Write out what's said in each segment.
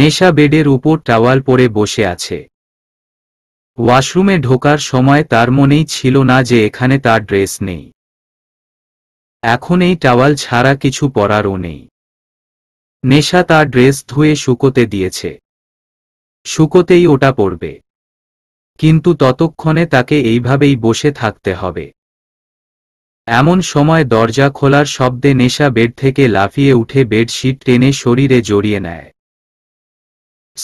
নেশা বেডের উপর টাওয়াল পরে বসে আছে ওয়াশরুমে ঢোকার সময় তার মনেই ছিল না যে এখানে তার ড্রেস নেই এখন এই টাওয়াল ছাড়া কিছু পরারও নেই নেশা তার ড্রেস ধুয়ে শুকোতে দিয়েছে শুকোতেই ওটা পড়বে কিন্তু ততক্ষণে তাকে এইভাবেই বসে থাকতে হবে এমন সময় দরজা খোলার শব্দে নেশা বেড থেকে লাফিয়ে উঠে বেডশিট টেনে শরীরে জড়িয়ে নেয়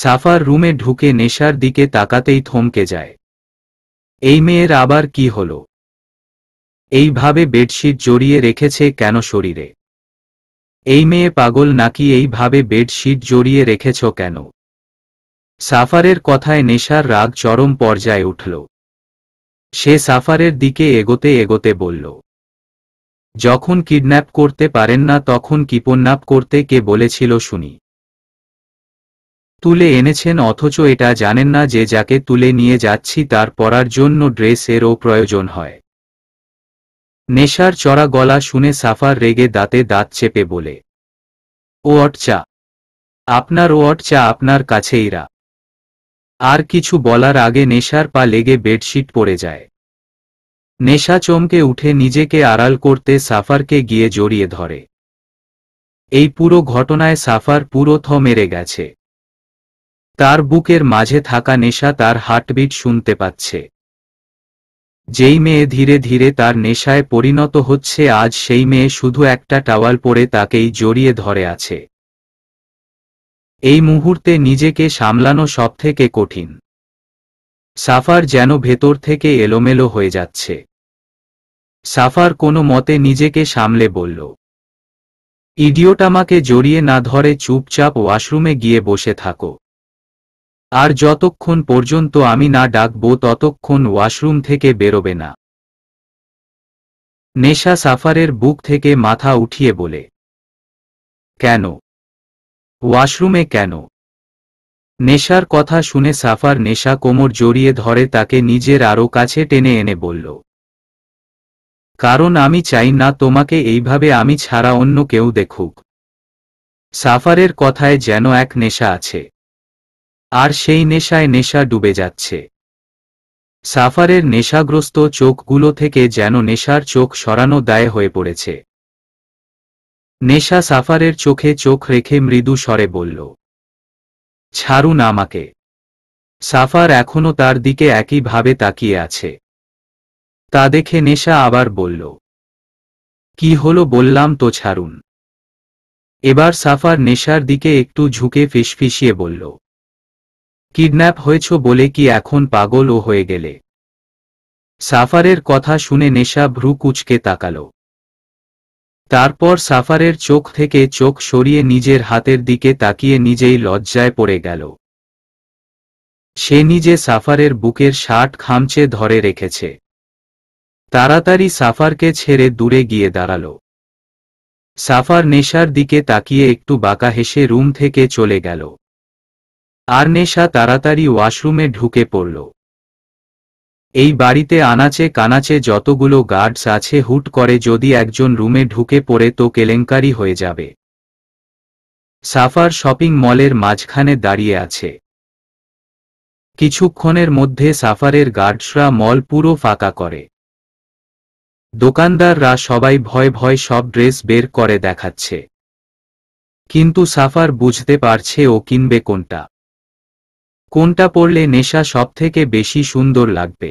সাফার রুমে ঢুকে নেশার দিকে তাকাতেই থমকে যায় এই মেয়ের আবার কি হল এইভাবে বেডশিট জড়িয়ে রেখেছে কেন শরীরে এই মেয়ে পাগল নাকি এইভাবে বেডশিট জড়িয়ে রেখেছ কেন সাফারের কথায় নেশার রাগ চরম পর্যায়ে উঠল সে সাফারের দিকে এগোতে এগোতে বলল যখন কিডন্যাপ করতে পারেন না তখন কিপন্যাপ করতে কে বলেছিল শুনি তুলে এনেছেন অথচ এটা জানেন না যে যাকে তুলে নিয়ে যাচ্ছি তার পরার জন্য ড্রেসেরও প্রয়োজন হয় নেশার চড়া গলা শুনে সাফার রেগে দাঁতে দাঁত চেপে বলে ও অটচা আপনার ও অটচা আপনার কাছেইরা আর কিছু বলার আগে নেশার পা লেগে বেডশিট পড়ে যায় নেশা চমকে উঠে নিজেকে আড়াল করতে সাফারকে গিয়ে জড়িয়ে ধরে এই পুরো ঘটনায় সাফার পুরো থ মেরে গেছে তার বুকের মাঝে থাকা নেশা তার হার্টবিট শুনতে পাচ্ছে যেই মেয়ে ধীরে ধীরে তার নেশায় পরিণত হচ্ছে আজ সেই মেয়ে শুধু একটা টাওয়াল পরে তাকেই জড়িয়ে ধরে আছে এই মুহূর্তে নিজেকে সামলানো সবথেকে কঠিন সাফার যেন ভেতর থেকে এলোমেলো হয়ে যাচ্ছে সাফার কোনো মতে নিজেকে সামলে বলল ইডিওট আমাকে জড়িয়ে না ধরে চুপচাপ ওয়াশরুমে গিয়ে বসে থাকো আর যতক্ষণ পর্যন্ত আমি না ডাকবো ততক্ষণ ওয়াশরুম থেকে বেরোবে না নেশা সাফারের বুক থেকে মাথা উঠিয়ে বলে কেন ওয়াশরুমে কেন নেশার কথা শুনে সাফার নেশা কোমর জড়িয়ে ধরে তাকে নিজের আরও কাছে টেনে এনে বলল কারণ আমি চাই না তোমাকে এইভাবে আমি ছাড়া অন্য কেউ দেখুক সাফারের কথায় যেন এক নেশা আছে আর সেই নেশায় নেশা ডুবে যাচ্ছে সাফারের নেশাগ্রস্ত চোখগুলো থেকে যেন নেশার চোখ সরানো দায় হয়ে পড়েছে নেশা সাফারের চোখে চোখ রেখে মৃদু স্বরে বলল ছাড়ুন আমাকে সাফার এখনো তার দিকে একইভাবে তাকিয়ে আছে তা দেখে নেশা আবার বলল কি হলো বললাম তো ছাড়ুন এবার সাফার নেশার দিকে একটু ঝুঁকে ফিসফিসিয়ে বলল কিডন্যাপ হয়েছ বলে কি এখন পাগলও হয়ে গেলে সাফারের কথা শুনে নেশা ভ্রু কুচকে তাকাল তারপর সাফারের চোখ থেকে চোখ সরিয়ে নিজের হাতের দিকে তাকিয়ে নিজেই লজ্জায় পড়ে গেল সে নিজে সাফারের বুকের শার্ট খামচে ধরে রেখেছে তাড়াতাড়ি সাফারকে ছেড়ে দূরে গিয়ে দাঁড়াল সাফার নেশার দিকে তাকিয়ে একটু বাঁকা হেসে রুম থেকে চলে গেল আরনেশা তাড়াতাড়ি ওয়াশরুমে ঢুকে পড়ল এই বাড়িতে আনাচে কানাচে যতগুলো গার্ডস আছে হুট করে যদি একজন রুমে ঢুকে পড়ে তো কেলেঙ্কারি হয়ে যাবে সাফার শপিং মলের মাঝখানে দাঁড়িয়ে আছে কিছুক্ষণের মধ্যে সাফারের গার্ডসরা মল পুরো ফাঁকা করে দোকানদাররা সবাই ভয় ভয় সব ড্রেস বের করে দেখাচ্ছে কিন্তু সাফার বুঝতে পারছে ও কিনবে কোনটা কোনটা পড়লে নেশা সবথেকে বেশি সুন্দর লাগবে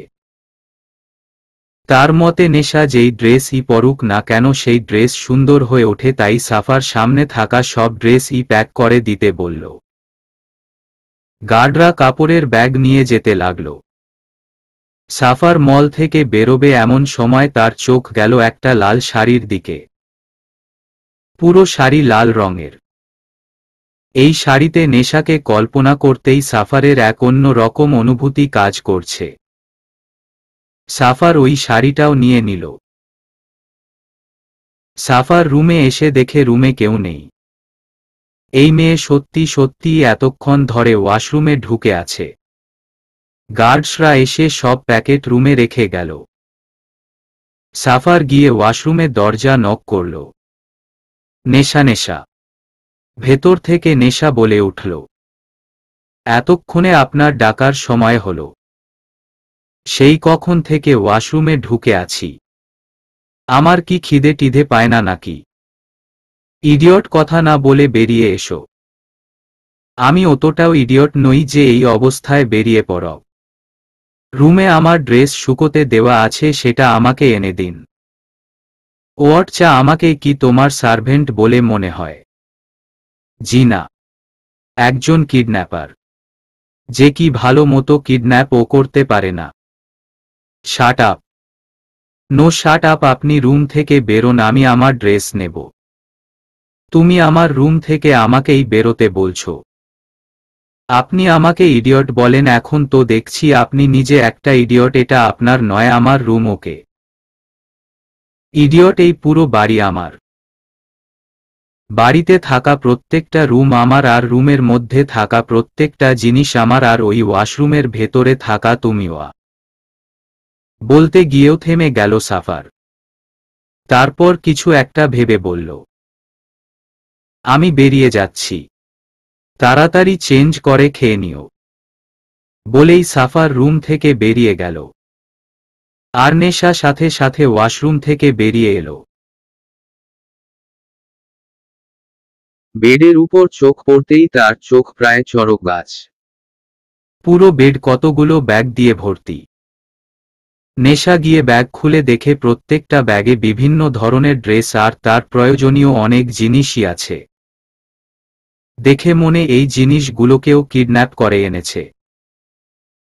তার মতে নেশা যেই ড্রেসই পরুক না কেন সেই ড্রেস সুন্দর হয়ে ওঠে তাই সাফার সামনে থাকা সব ড্রেসই প্যাক করে দিতে বলল গার্ডরা কাপড়ের ব্যাগ নিয়ে যেতে লাগল সাফার মল থেকে বেরোবে এমন সময় তার চোখ গেল একটা লাল শাড়ির দিকে পুরো শাড়ি লাল রঙের এই শাড়িতে নেশাকে কল্পনা করতেই সাফারের এক অন্য রকম অনুভূতি কাজ করছে সাফার ওই শাড়িটাও নিয়ে নিল সাফার রুমে এসে দেখে রুমে কেউ নেই এই মেয়ে সত্যি সত্যি এতক্ষণ ধরে ওয়াশরুমে ঢুকে আছে গার্ডসরা এসে সব প্যাকেট রুমে রেখে গেল সাফার গিয়ে ওয়াশরুমে দরজা নক করল নেশা নেশা ভেতর থেকে নেশা বলে উঠল এতক্ষণে আপনার ডাকার সময় হল সেই কখন থেকে ওয়াশরুমে ঢুকে আছি আমার কি খিদে টিধে পায় না নাকি ইডিয়ট কথা না বলে বেরিয়ে এসো আমি অতটাও ইডিয়ট নই যে এই অবস্থায় বেরিয়ে পড় রুমে আমার ড্রেস শুকোতে দেওয়া আছে সেটা আমাকে এনে দিন ওয়াট চা আমাকে কি তোমার সার্ভেন্ট বলে মনে হয় জিনা একজন কিডন্যাপার যে কি ভালো মতো কিডন্যাপ ও করতে পারে না shut up no shut up আপনি রুম থেকে বেরোন আমি আমার ড্রেস নেব তুমি আমার রুম থেকে আমাকেই বেরোতে বলছো আপনি আমাকে ইডিয়ট বলেন এখন তো দেখছি আপনি নিজে একটা ইডিয়ট এটা আপনার নয় আমার রুম ওকে ইডিয়ট এই পুরো বাড়ি আমার বাড়িতে থাকা প্রত্যেকটা রুম আমার আর রুমের মধ্যে থাকা প্রত্যেকটা জিনিস আমার আর ওই ওয়াশরুমের ভেতরে থাকা তুমিওয়া বলতে গিয়েও থেমে গেল সাফার তারপর কিছু একটা ভেবে বলল আমি বেরিয়ে যাচ্ছি তাড়াতাড়ি চেঞ্জ করে খেয়ে নিও বলেই সাফার রুম থেকে বেরিয়ে গেল নেশা সাথে সাথে ওয়াশরুম থেকে বেরিয়ে এলো বেডের উপর চোখ পড়তেই তার চোখ প্রায় চরক গাছ পুরো বেড কতগুলো ব্যাগ দিয়ে ভর্তি নেশা গিয়ে ব্যাগ খুলে দেখে প্রত্যেকটা ব্যাগে বিভিন্ন ধরনের ড্রেস আর তার প্রয়োজনীয় অনেক জিনিসই আছে দেখে মনে এই জিনিসগুলোকেও কিডন্যাপ করে এনেছে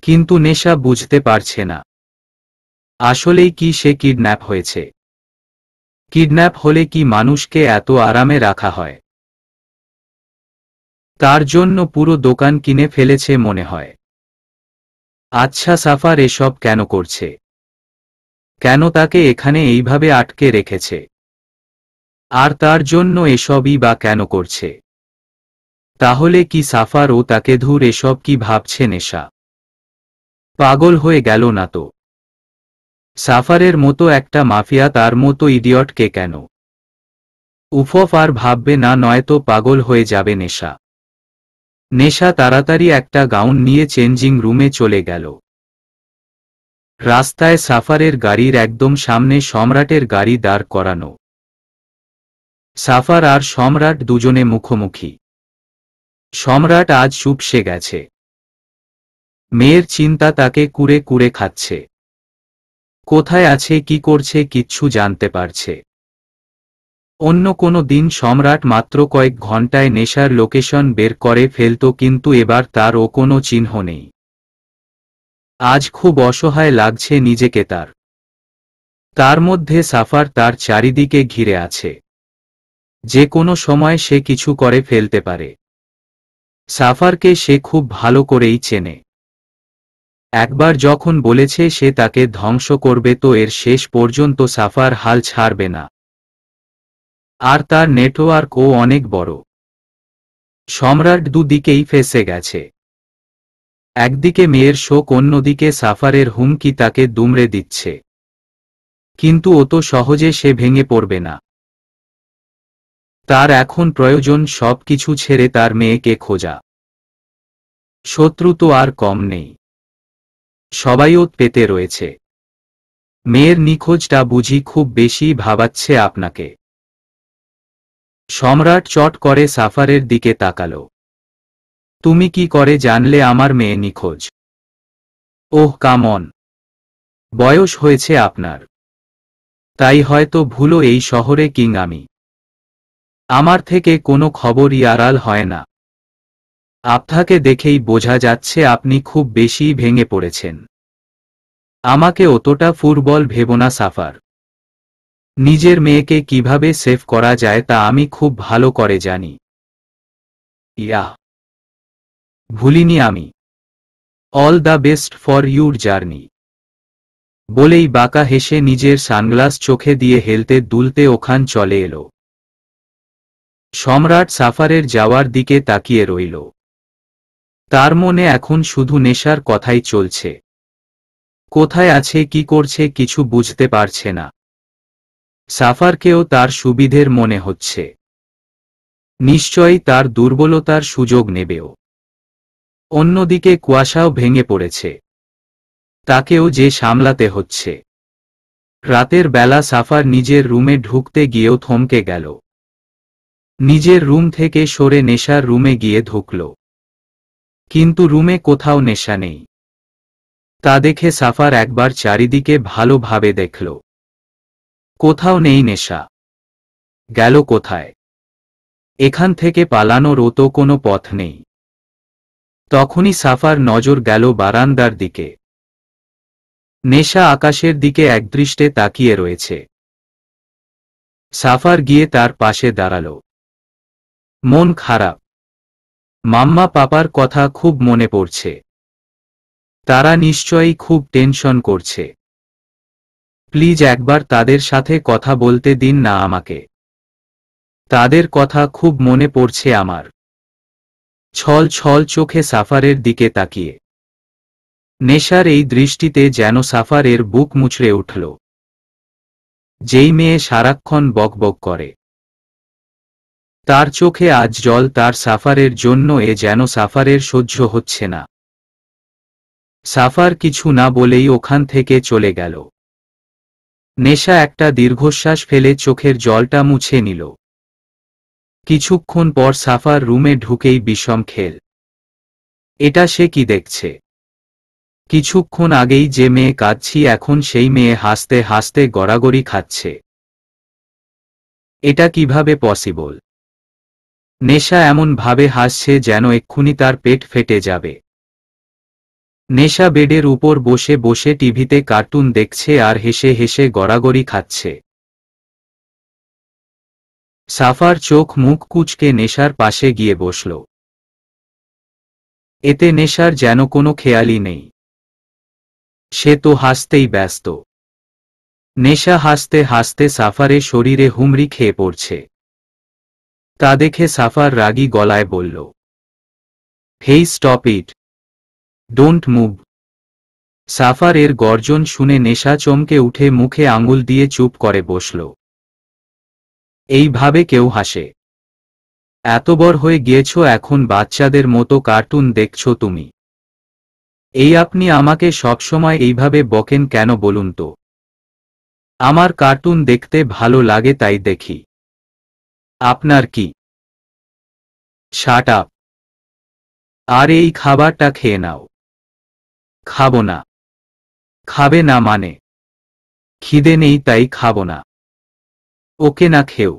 কিন্তু নেশা বুঝতে পারছে না আসলেই কি সে কিডন্যাপ হয়েছে কিডন্যাপ হলে কি মানুষকে এত আরামে রাখা হয় তার জন্য পুরো দোকান কিনে ফেলেছে মনে হয় আচ্ছা সাফার এসব কেন করছে কেন তাকে এখানে এইভাবে আটকে রেখেছে আর তার জন্য এসবই বা কেন করছে তাহলে কি সাফার ও তাকে ধুর এসব কি ভাবছে নেশা পাগল হয়ে গেল না তো সাফারের মতো একটা মাফিয়া তার মতো ইডিয়টকে কেন উফফ আর ভাববে না নয়তো পাগল হয়ে যাবে নেশা নেশা তাড়াতাড়ি একটা গাউন নিয়ে চেঞ্জিং রুমে চলে গেল রাস্তায় সাফারের গাড়ির একদম সামনে সম্রাটের গাড়ি দাঁড় করানো সাফার আর সম্রাট দুজনে মুখোমুখি সম্রাট আজ চুপসে গেছে মেয়ের চিন্তা তাকে কুড়ে কুড়ে খাচ্ছে কোথায় আছে কি করছে কিচ্ছু জানতে পারছে অন্য কোনো দিন সম্রাট মাত্র কয়েক ঘন্টায় নেশার লোকেশন বের করে ফেলত কিন্তু এবার তারও কোনো চিহ্ন নেই আজ খুব অসহায় লাগছে নিজেকে তার তার মধ্যে সাফার তার চারিদিকে ঘিরে আছে যে কোনো সময় সে কিছু করে ফেলতে পারে সাফারকে সে খুব ভালো করেই চেনে একবার যখন বলেছে সে তাকে ধ্বংস করবে তো এর শেষ পর্যন্ত সাফার হাল ছাড়বে না আর তার নেটওয়ার্কও অনেক বড় সম্রাট দুদিকেই ফেসে গেছে একদিকে মেয়ের শোক অন্যদিকে সাফারের হুমকি তাকে দুমড়ে দিচ্ছে কিন্তু অত সহজে সে ভেঙে পড়বে না তার এখন প্রয়োজন সব কিছু ছেড়ে তার মেয়েকে খোঁজা শত্রু তো আর কম নেই সবাইও পেতে রয়েছে মেয়ের নিখোঁজটা বুঝি খুব বেশি ভাবাচ্ছে আপনাকে সম্রাট চট করে সাফারের দিকে তাকাল তুমি কি করে জানলে আমার মেয়ে নিখোঁজ ওহ কামন বয়স হয়েছে আপনার তাই হয়তো ভুলো এই শহরে কিং আমি আমার থেকে কোনো খবরই আড়াল হয় না আপনাকে দেখেই বোঝা যাচ্ছে আপনি খুব বেশি ভেঙে পড়েছেন আমাকে অতটা ফুটবল ভেবো না সাফার নিজের মেয়েকে কিভাবে সেভ করা যায় তা আমি খুব ভালো করে জানি ইয়া ভুলিনি আমি all the best for your journey বলেই বাঁকা হেসে নিজের সানগ্লাস চোখে দিয়ে হেলতে দুলতে ওখান চলে এলো সম্রাট সাফারের যাওয়ার দিকে তাকিয়ে রইল তার মনে এখন শুধু নেশার কথাই চলছে কোথায় আছে কি করছে কিছু বুঝতে পারছে না সাফারকেও তার সুবিধের মনে হচ্ছে নিশ্চয়ই তার দুর্বলতার সুযোগ নেবেও অন্যদিকে কুয়াশাও ভেঙে পড়েছে তাকেও যে সামলাতে হচ্ছে রাতের বেলা সাফার নিজের রুমে ঢুকতে গিয়েও থমকে গেল নিজের রুম থেকে সরে নেশার রুমে গিয়ে ঢুকল কিন্তু রুমে কোথাও নেশা নেই তা দেখে সাফার একবার চারিদিকে ভালোভাবে দেখল কোথাও নেই নেশা গেল কোথায় এখান থেকে পালানোর ও তো কোনো পথ নেই তখনই সাফার নজর গেল বারান্দার দিকে নেশা আকাশের দিকে একদৃষ্টে তাকিয়ে রয়েছে সাফার গিয়ে তার পাশে দাঁড়াল মন খারাপ মাম্মা পাপার কথা খুব মনে পড়ছে তারা নিশ্চয়ই খুব টেনশন করছে প্লিজ একবার তাদের সাথে কথা বলতে দিন না আমাকে তাদের কথা খুব মনে পড়ছে আমার ছল ছল চোখে সাফারের দিকে তাকিয়ে নেশার এই দৃষ্টিতে যেন সাফারের বুক মুচড়ে উঠল যেই মেয়ে সারাক্ষণ বকবক করে তার চোখে আজ জল তার সাফারের জন্য এ যেন সাফারের সহ্য হচ্ছে না সাফার কিছু না বলেই ওখান থেকে চলে গেল নেশা একটা দীর্ঘশ্বাস ফেলে চোখের জলটা মুছে নিল কিছুক্ষণ পর সাফার রুমে ঢুকেই বিষম খেল এটা সে কি দেখছে কিছুক্ষণ আগেই যে মেয়ে কাঁদছি এখন সেই মেয়ে হাসতে হাসতে গড়াগড়ি খাচ্ছে এটা কিভাবে পসিবল নেশা এমন ভাবে হাসছে যেন এক্ষুনি তার পেট ফেটে যাবে নেশা বেডের উপর বসে বসে টিভিতে কার্টুন দেখছে আর হেসে হেসে গড়াগড়ি খাচ্ছে সাফার চোখ মুখ কুচকে নেশার পাশে গিয়ে বসল এতে নেশার যেন কোনো খেয়ালই নেই সে তো হাসতেই ব্যস্ত নেশা হাসতে হাসতে সাফারে শরীরে হুমড়ি খেয়ে পড়ছে তা দেখে সাফার রাগি গলায় বলল hey stop it don't move Safar এর গর্জন শুনে নেশা চমকে উঠে মুখে আঙুল দিয়ে চুপ করে বসল এইভাবে কেউ হাসে এত বড় হয়ে গিয়েছ এখন বাচ্চাদের মতো কার্টুন দেখছ তুমি এই আপনি আমাকে সবসময় এইভাবে বকেন কেন বলুন তো আমার কার্টুন দেখতে ভালো লাগে তাই দেখি আপনার কি শাট আপ আর এই খাবারটা খেয়ে নাও খাব না খাবে না মানে খিদে নেই তাই খাব না ওকে না খেও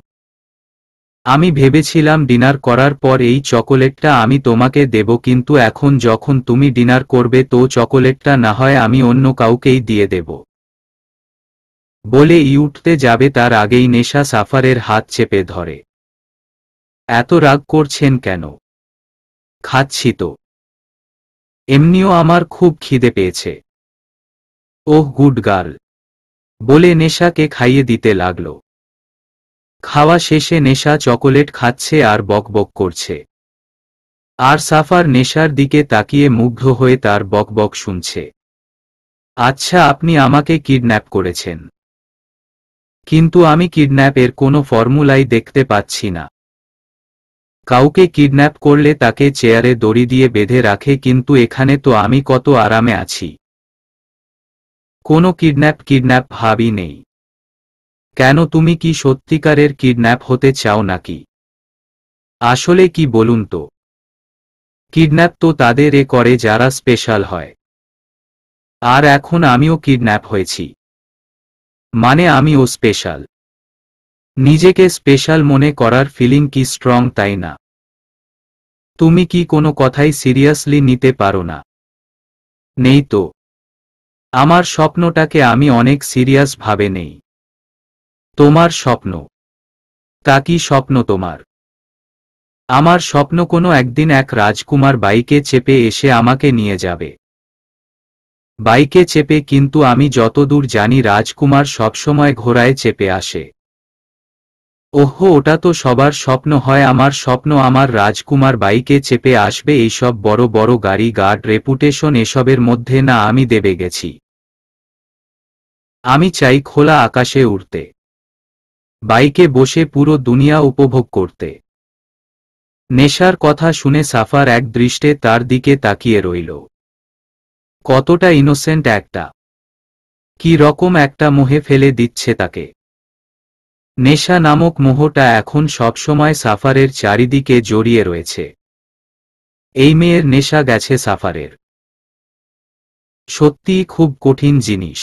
আমি ভেবেছিলাম ডিনার করার পর এই চকোলেটটা আমি তোমাকে দেব কিন্তু এখন যখন তুমি ডিনার করবে তো চকোলেটটা না হয় আমি অন্য কাউকেই দিয়ে দেব বলে ই উঠতে যাবে তার আগেই নেশা সাফারের হাত চেপে ধরে এত রাগ করছেন কেন খাচ্ছি তো এমনিও আমার খুব খিদে পেয়েছে ওহ গুড গার্ল বলে নেশাকে খাইয়ে দিতে লাগল খাওয়া শেষে নেশা চকোলেট খাচ্ছে আর বকবক করছে আর সাফার নেশার দিকে তাকিয়ে মুগ্ধ হয়ে তার বকবক শুনছে আচ্ছা আপনি আমাকে কিডন্যাপ করেছেন কিন্তু আমি কিডন্যাপের কোনো ফর্মুলাই দেখতে পাচ্ছি না কাউকে কিডন্যাপ করলে তাকে চেয়ারে দড়ি দিয়ে বেঁধে রাখে কিন্তু এখানে তো আমি কত আরামে আছি কোনো কিডন্যাপ কিডন্যাপ ভাবই নেই কেন তুমি কি সত্যিকারের কিডন্যাপ হতে চাও নাকি আসলে কি বলুন তো কিডন্যাপ তো তাদের এ করে যারা স্পেশাল হয় আর এখন আমিও কিডন্যাপ হয়েছি মানে আমিও স্পেশাল নিজেকে স্পেশাল মনে করার ফিলিং কি স্ট্রং তাই না তুমি কি কোনো কথাই সিরিয়াসলি নিতে পারো না নেই তো আমার স্বপ্নটাকে আমি অনেক সিরিয়াস ভাবে নেই তোমার স্বপ্ন তা কি স্বপ্ন তোমার আমার স্বপ্ন কোনো একদিন এক রাজকুমার বাইকে চেপে এসে আমাকে নিয়ে যাবে বাইকে চেপে কিন্তু আমি যতদূর জানি রাজকুমার সবসময় ঘোড়ায় চেপে আসে ওহ ওটা তো সবার স্বপ্ন হয় আমার স্বপ্ন আমার রাজকুমার বাইকে চেপে আসবে এইসব বড় বড় গাড়ি গার্ড রেপুটেশন এসবের মধ্যে না আমি দেবে গেছি আমি চাই খোলা আকাশে উড়তে বাইকে বসে পুরো দুনিয়া উপভোগ করতে নেশার কথা শুনে সাফার এক দৃষ্টে তার দিকে তাকিয়ে রইল কতটা ইনোসেন্ট একটা কি রকম একটা মোহে ফেলে দিচ্ছে তাকে নেশা নামক মোহটা এখন সবসময় সাফারের চারিদিকে জড়িয়ে রয়েছে এই মেয়ের নেশা গেছে সাফারের সত্যি খুব কঠিন জিনিস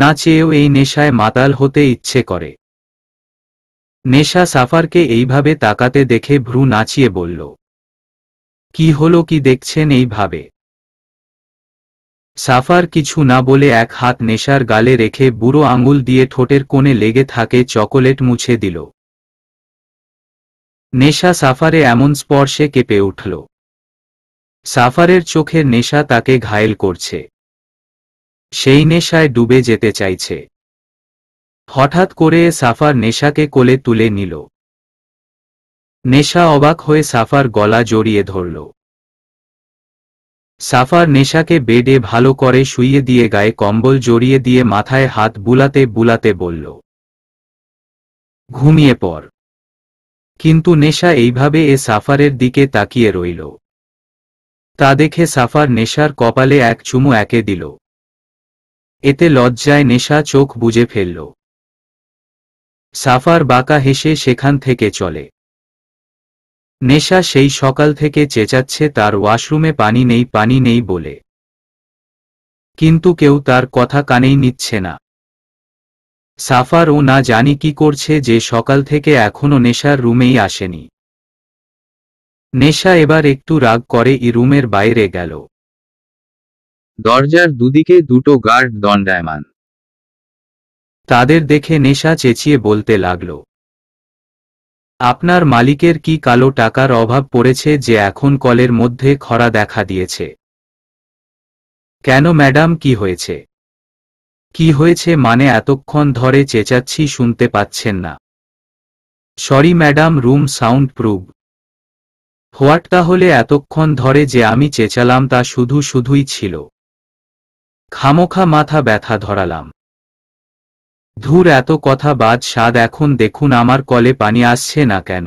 না চেয়েও এই নেশায় মাতাল হতে ইচ্ছে করে নেশা সাফারকে এইভাবে তাকাতে দেখে ভ্রু নাচিয়ে বলল কি হলো কি দেখছেন এইভাবে সাফার কিছু না বলে এক হাত নেশার গালে রেখে বুড়ো আঙুল দিয়ে ঠোঁটের কোণে লেগে থাকে চকোলেট মুছে দিল নেশা সাফারে এমন স্পর্শে কেঁপে উঠল সাফারের চোখের নেশা তাকে ঘায়েল করছে সেই নেশায় ডুবে যেতে চাইছে হঠাৎ করে সাফার নেশাকে কোলে তুলে নিল নেশা অবাক হয়ে সাফার গলা জড়িয়ে ধরল সাফার নেশাকে বেডে ভালো করে শুইয়ে দিয়ে গায়ে কম্বল জড়িয়ে দিয়ে মাথায় হাত বুলাতে বুলাতে বলল ঘুমিয়ে পর কিন্তু নেশা এইভাবে এ সাফারের দিকে তাকিয়ে রইল তা দেখে সাফার নেশার কপালে এক চুমু একে দিল এতে লজ্জায় নেশা চোখ বুঝে ফেলল সাফার বাঁকা হেসে সেখান থেকে চলে নেশা সেই সকাল থেকে চেঁচাচ্ছে তার ওয়াশরুমে পানি নেই পানি নেই বলে কিন্তু কেউ তার কথা কানেই নিচ্ছে না সাফার ও না জানি কি করছে যে সকাল থেকে এখনো নেশার রুমেই আসেনি নেশা এবার একটু রাগ করে ই রুমের বাইরে গেল দরজার দুদিকে দুটো গার্ড দণ্ডায়মান তাদের দেখে নেশা চেঁচিয়ে বলতে লাগলো আপনার মালিকের কি কালো টাকার অভাব পড়েছে যে এখন কলের মধ্যে খরা দেখা দিয়েছে কেন ম্যাডাম কি হয়েছে কি হয়েছে মানে এতক্ষণ ধরে চেঁচাচ্ছি শুনতে পাচ্ছেন না sorry madam room sound proof what তাহলে এতক্ষণ ধরে যে আমি চেঁচালাম তা শুধু শুধুই ছিল খামোখা মাথা ব্যথা ধরালাম ধুর এত কথা বাদ স্বাদ এখন দেখুন আমার কলে পানি আসছে না কেন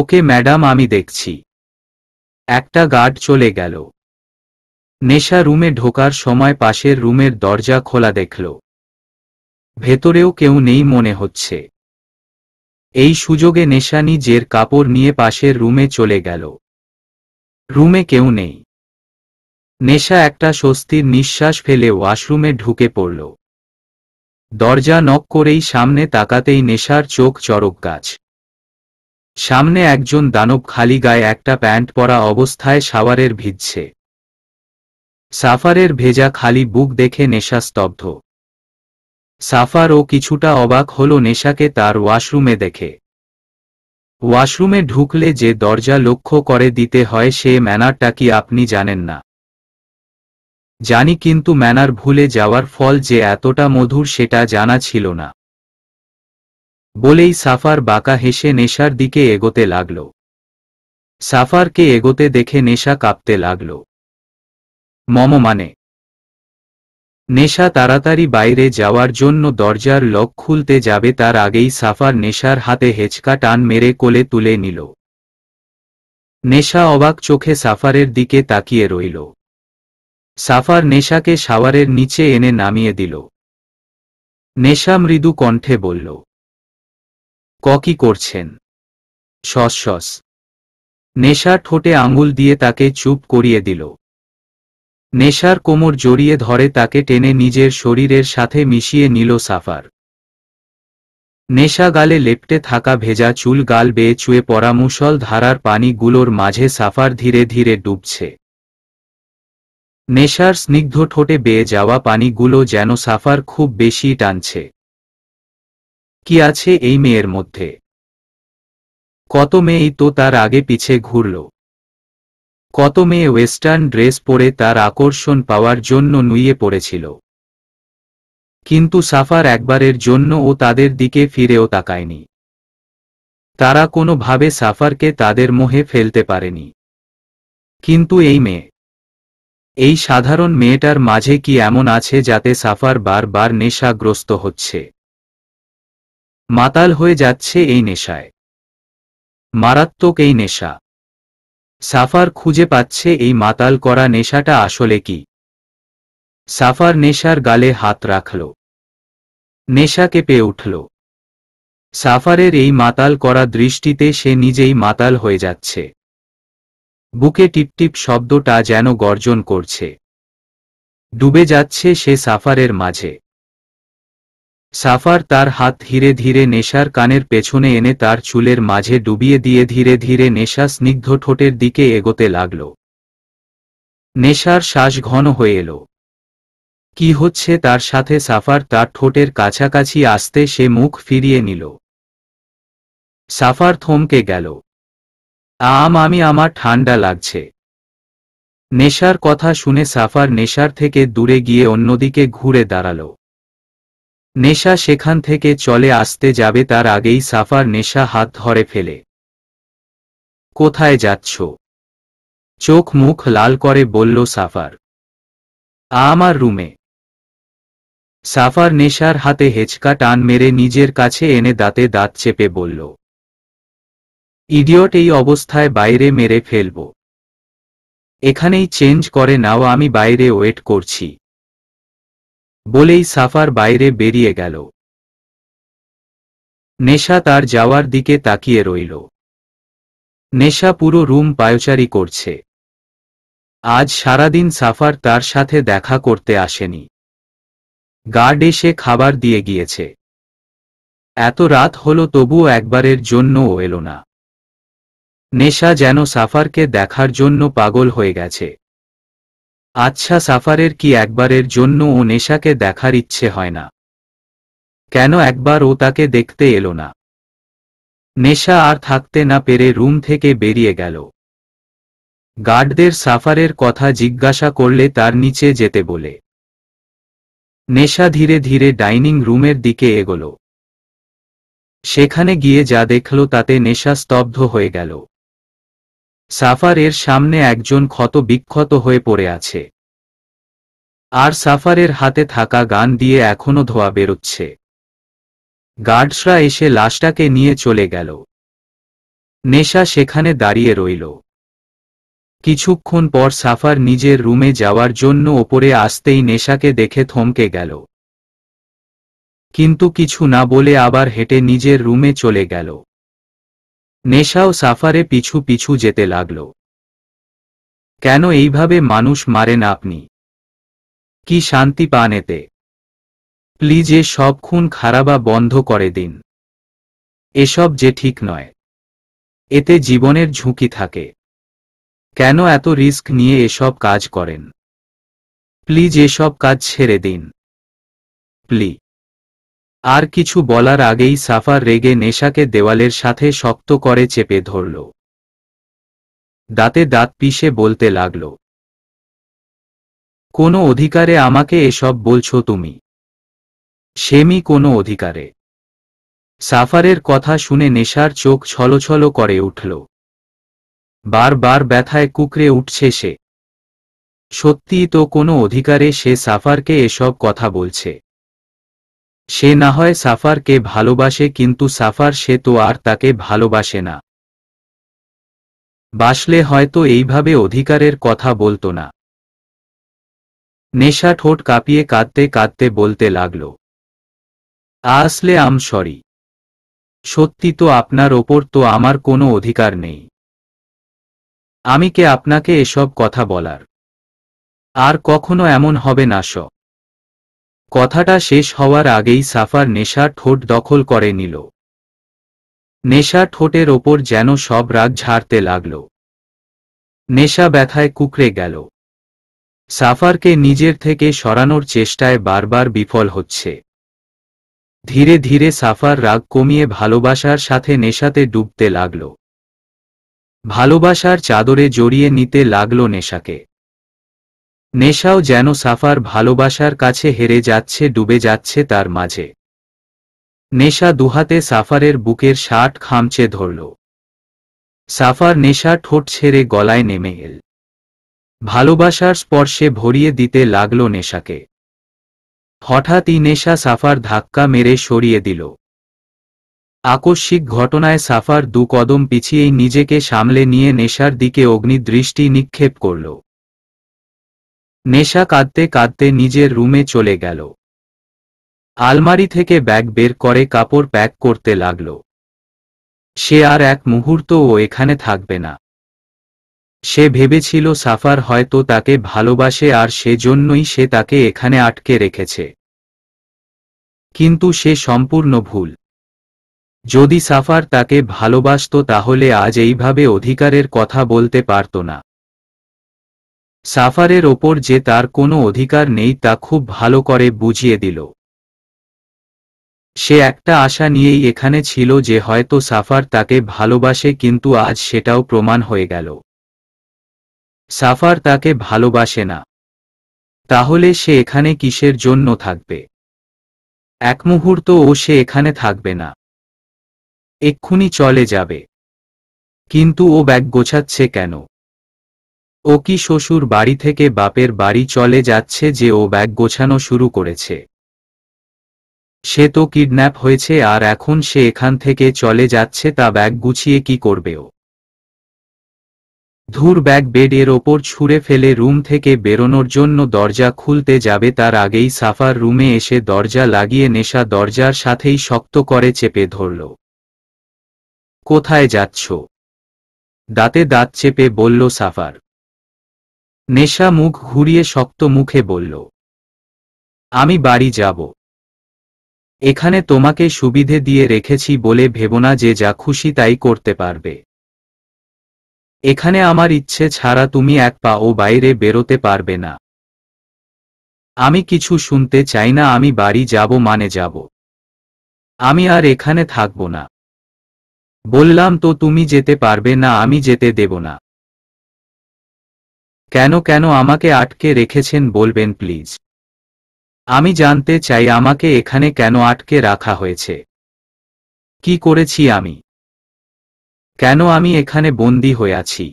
ওকে ম্যাডাম আমি দেখছি একটা গার্ড চলে গেল নেশা রুমে ঢোকার সময় পাশের রুমের দরজা খোলা দেখল ভেতরেও কেউ নেই মনে হচ্ছে এই সুযোগে নেশা নিজের কাপড় নিয়ে পাশের রুমে চলে গেল রুমে কেউ নেই নেশা একটা স্বস্তির নিঃশ্বাস ফেলে ওয়াশরুমে ঢুকে পড়ল দরজা নক করেই সামনে তাকাতেই নেশার চোখ চরক গাছ সামনে একজন দানব খালি গায়ে একটা প্যান্ট পরা অবস্থায় সাওয়ারের ভিজছে সাফারের ভেজা খালি বুক দেখে নেশা স্তব্ধ সাফার ও কিছুটা অবাক হল নেশাকে তার ওয়াশরুমে দেখে ওয়াশরুমে ঢুকলে যে দরজা লক্ষ্য করে দিতে হয় সে ম্যানারটা কি আপনি জানেন না জানি কিন্তু ম্যানার ভুলে যাওয়ার ফল যে এতটা মধুর সেটা জানা ছিল না বলেই সাফার বাঁকা হেসে নেশার দিকে এগোতে লাগল সাফারকে এগোতে দেখে নেশা কাঁপতে লাগল মম মানে নেশা তাড়াতাড়ি বাইরে যাওয়ার জন্য দরজার লক খুলতে যাবে তার আগেই সাফার নেশার হাতে হেঁচকা টান মেরে কোলে তুলে নিল নেশা অবাক চোখে সাফারের দিকে তাকিয়ে রইল সাফার নেশাকে সাওয়ারের নিচে এনে নামিয়ে দিল নেশা মৃদু কণ্ঠে বলল ক কি করছেন সস সস নেশা ঠোঁটে আঙুল দিয়ে তাকে চুপ করিয়ে দিল নেশার কোমর জড়িয়ে ধরে তাকে টেনে নিজের শরীরের সাথে মিশিয়ে নিল সাফার নেশা গালে লেপটে থাকা ভেজা চুল গাল বেয়ে চুয়ে পরা মুসল ধারার পানিগুলোর মাঝে সাফার ধীরে ধীরে ডুবছে নেশার স্নিগ্ধ ঠোঁটে বেয়ে যাওয়া পানিগুলো যেন সাফার খুব বেশি টানছে কি আছে এই মেয়ের মধ্যে কত মেয়েই তো তার আগে পিছে ঘুরল কত মেয়ে ওয়েস্টার্ন ড্রেস পরে তার আকর্ষণ পাওয়ার জন্য নুইয়ে পড়েছিল কিন্তু সাফার একবারের জন্য ও তাদের দিকে ফিরেও তাকায়নি তারা কোনোভাবে সাফারকে তাদের মোহে ফেলতে পারেনি কিন্তু এই মেয়ে এই সাধারণ মেয়েটার মাঝে কি এমন আছে যাতে সাফার বারবার নেশাগ্রস্ত হচ্ছে মাতাল হয়ে যাচ্ছে এই নেশায় মারাত্মক এই নেশা সাফার খুঁজে পাচ্ছে এই মাতাল করা নেশাটা আসলে কি সাফার নেশার গালে হাত রাখল নেশাকে পেয়ে উঠল সাফারের এই মাতাল করা দৃষ্টিতে সে নিজেই মাতাল হয়ে যাচ্ছে বুকে টিপটিপ শব্দটা যেন গর্জন করছে ডুবে যাচ্ছে সে সাফারের মাঝে সাফার তার হাত ধীরে ধীরে নেশার কানের পেছনে এনে তার চুলের মাঝে ডুবিয়ে দিয়ে ধীরে ধীরে নেশা স্নিগ্ধ ঠোঁটের দিকে এগোতে লাগল নেশার শ্বাস ঘন হয়ে এলো কি হচ্ছে তার সাথে সাফার তার ঠোঁটের কাছাকাছি আসতে সে মুখ ফিরিয়ে নিল সাফার থমকে গেল আম আমি আমার ঠান্ডা লাগছে নেশার কথা শুনে সাফার নেশার থেকে দূরে গিয়ে অন্যদিকে ঘুরে দাঁড়াল নেশা সেখান থেকে চলে আসতে যাবে তার আগেই সাফার নেশা হাত ধরে ফেলে কোথায় যাচ্ছ চোখ মুখ লাল করে বলল সাফার আমার রুমে সাফার নেশার হাতে হেঁচকা টান মেরে নিজের কাছে এনে দাঁতে দাঁত চেপে বলল ইডিয়ট এই অবস্থায় বাইরে মেরে ফেলব এখানেই চেঞ্জ করে নাও আমি বাইরে ওয়েট করছি বলেই সাফার বাইরে বেরিয়ে গেল নেশা তার যাওয়ার দিকে তাকিয়ে রইল নেশা পুরো রুম পায়চারি করছে আজ সারাদিন সাফার তার সাথে দেখা করতে আসেনি গার্ড এসে খাবার দিয়ে গিয়েছে এত রাত হলো তবুও একবারের জন্য এলো না নেশা যেন সাফারকে দেখার জন্য পাগল হয়ে গেছে আচ্ছা সাফারের কি একবারের জন্য ও নেশাকে দেখার ইচ্ছে হয় না কেন একবার ও তাকে দেখতে এলো না নেশা আর থাকতে না পেরে রুম থেকে বেরিয়ে গেল গার্ডদের সাফারের কথা জিজ্ঞাসা করলে তার নিচে যেতে বলে নেশা ধীরে ধীরে ডাইনিং রুমের দিকে এগোল সেখানে গিয়ে যা দেখল তাতে নেশা স্তব্ধ হয়ে গেল সাফার এর সামনে একজন ক্ষত বিক্ষত হয়ে পড়ে আছে আর সাফারের হাতে থাকা গান দিয়ে এখনো ধোয়া বেরোচ্ছে গার্ডসরা এসে লাশটাকে নিয়ে চলে গেল নেশা সেখানে দাঁড়িয়ে রইল কিছুক্ষণ পর সাফার নিজের রুমে যাওয়ার জন্য ওপরে আসতেই নেশাকে দেখে থমকে গেল কিন্তু কিছু না বলে আবার হেঁটে নিজের রুমে চলে গেল নেশাও সাফারে পিছু পিছু যেতে লাগল কেন এইভাবে মানুষ মারেন আপনি কি শান্তি পান এতে প্লিজ এ সব খুন খারাবা বন্ধ করে দিন এসব যে ঠিক নয় এতে জীবনের ঝুঁকি থাকে কেন এত রিস্ক নিয়ে এসব কাজ করেন প্লিজ এসব কাজ ছেড়ে দিন প্লি আর কিছু বলার আগেই সাফার রেগে নেশাকে দেওয়ালের সাথে শক্ত করে চেপে ধরল দাঁতে দাঁত পিষে বলতে লাগল কোনো অধিকারে আমাকে এসব বলছো তুমি সেমি কোনো অধিকারে সাফারের কথা শুনে নেশার চোখ ছলছল করে উঠল বারবার ব্যথায় কুকরে উঠছে সে সত্যিই তো কোনো অধিকারে সে সাফারকে এসব কথা বলছে সে না হয় সাফারকে ভালোবাসে কিন্তু সাফার সে তো আর তাকে ভালোবাসে না বাসলে হয়তো এইভাবে অধিকারের কথা বলতো না নেশা ঠোঁট কাঁপিয়ে কাঁদতে কাঁদতে বলতে লাগল আসলে আম সরি সত্যি তো আপনার ওপর তো আমার কোনো অধিকার নেই আমি কে আপনাকে এসব কথা বলার আর কখনো এমন হবে না স কথাটা শেষ হওয়ার আগেই সাফার নেশা ঠোঁট দখল করে নিল নেশা ঠোঁটের ওপর যেন সব রাগ ঝাড়তে লাগল নেশা ব্যথায় কুকড়ে গেল সাফারকে নিজের থেকে সরানোর চেষ্টায় বারবার বিফল হচ্ছে ধীরে ধীরে সাফার রাগ কমিয়ে ভালোবাসার সাথে নেশাতে ডুবতে লাগল ভালোবাসার চাদরে জড়িয়ে নিতে লাগল নেশাকে নেশাও যেন সাফার ভালোবাসার কাছে হেরে যাচ্ছে ডুবে যাচ্ছে তার মাঝে নেশা দুহাতে সাফারের বুকের শার্ট খামচে ধরল সাফার নেশা ঠোঁট ছেড়ে গলায় নেমে এল ভালোবাসার স্পর্শে ভরিয়ে দিতে লাগল নেশাকে হঠাৎই নেশা সাফার ধাক্কা মেরে সরিয়ে দিল আকস্মিক ঘটনায় সাফার দু কদম পিছিয়েই নিজেকে সামলে নিয়ে নেশার দিকে অগ্নিদৃষ্টি নিক্ষেপ করল নেশা কাঁদতে কাঁদতে নিজের রুমে চলে গেল আলমারি থেকে ব্যাগ বের করে কাপড় প্যাক করতে লাগল সে আর এক মুহূর্ত ও এখানে থাকবে না সে ভেবেছিল সাফার হয়তো তাকে ভালোবাসে আর সেজন্যই সে তাকে এখানে আটকে রেখেছে কিন্তু সে সম্পূর্ণ ভুল যদি সাফার তাকে ভালোবাসত তাহলে আজ এইভাবে অধিকারের কথা বলতে পারত না সাফারের ওপর যে তার কোনো অধিকার নেই তা খুব ভালো করে বুঝিয়ে দিল সে একটা আশা নিয়েই এখানে ছিল যে হয়তো সাফার তাকে ভালোবাসে কিন্তু আজ সেটাও প্রমাণ হয়ে গেল সাফার তাকে ভালোবাসে না তাহলে সে এখানে কিসের জন্য থাকবে এক মুহূর্ত ও সে এখানে থাকবে না এক্ষুনি চলে যাবে কিন্তু ও ব্যাগ গোছাচ্ছে কেন ও কি শ্বশুর বাড়ি থেকে বাপের বাড়ি চলে যাচ্ছে যে ও ব্যাগ গোছানো শুরু করেছে সে তো কিডন্যাপ হয়েছে আর এখন সে এখান থেকে চলে যাচ্ছে তা ব্যাগ গুছিয়ে কি করবে ও ধুর ব্যাগ বেডের ওপর ছুঁড়ে ফেলে রুম থেকে বেরোনোর জন্য দরজা খুলতে যাবে তার আগেই সাফার রুমে এসে দরজা লাগিয়ে নেশা দরজার সাথেই শক্ত করে চেপে ধরল কোথায় যাচ্ছ দাঁতে দাঁত চেপে বলল সাফার নেশা মুখ ঘুরিয়ে শক্ত মুখে বলল আমি বাড়ি যাব এখানে তোমাকে সুবিধে দিয়ে রেখেছি বলে না যে যা খুশি তাই করতে পারবে এখানে আমার ইচ্ছে ছাড়া তুমি এক পা ও বাইরে বেরোতে পারবে না আমি কিছু শুনতে চাই না আমি বাড়ি যাব মানে যাব আমি আর এখানে থাকব না বললাম তো তুমি যেতে পারবে না আমি যেতে দেব না কেন কেন আমাকে আটকে রেখেছেন বলবেন প্লিজ আমি জানতে চাই আমাকে এখানে কেন আটকে রাখা হয়েছে কি করেছি আমি কেন আমি এখানে বন্দী হয়ে আছি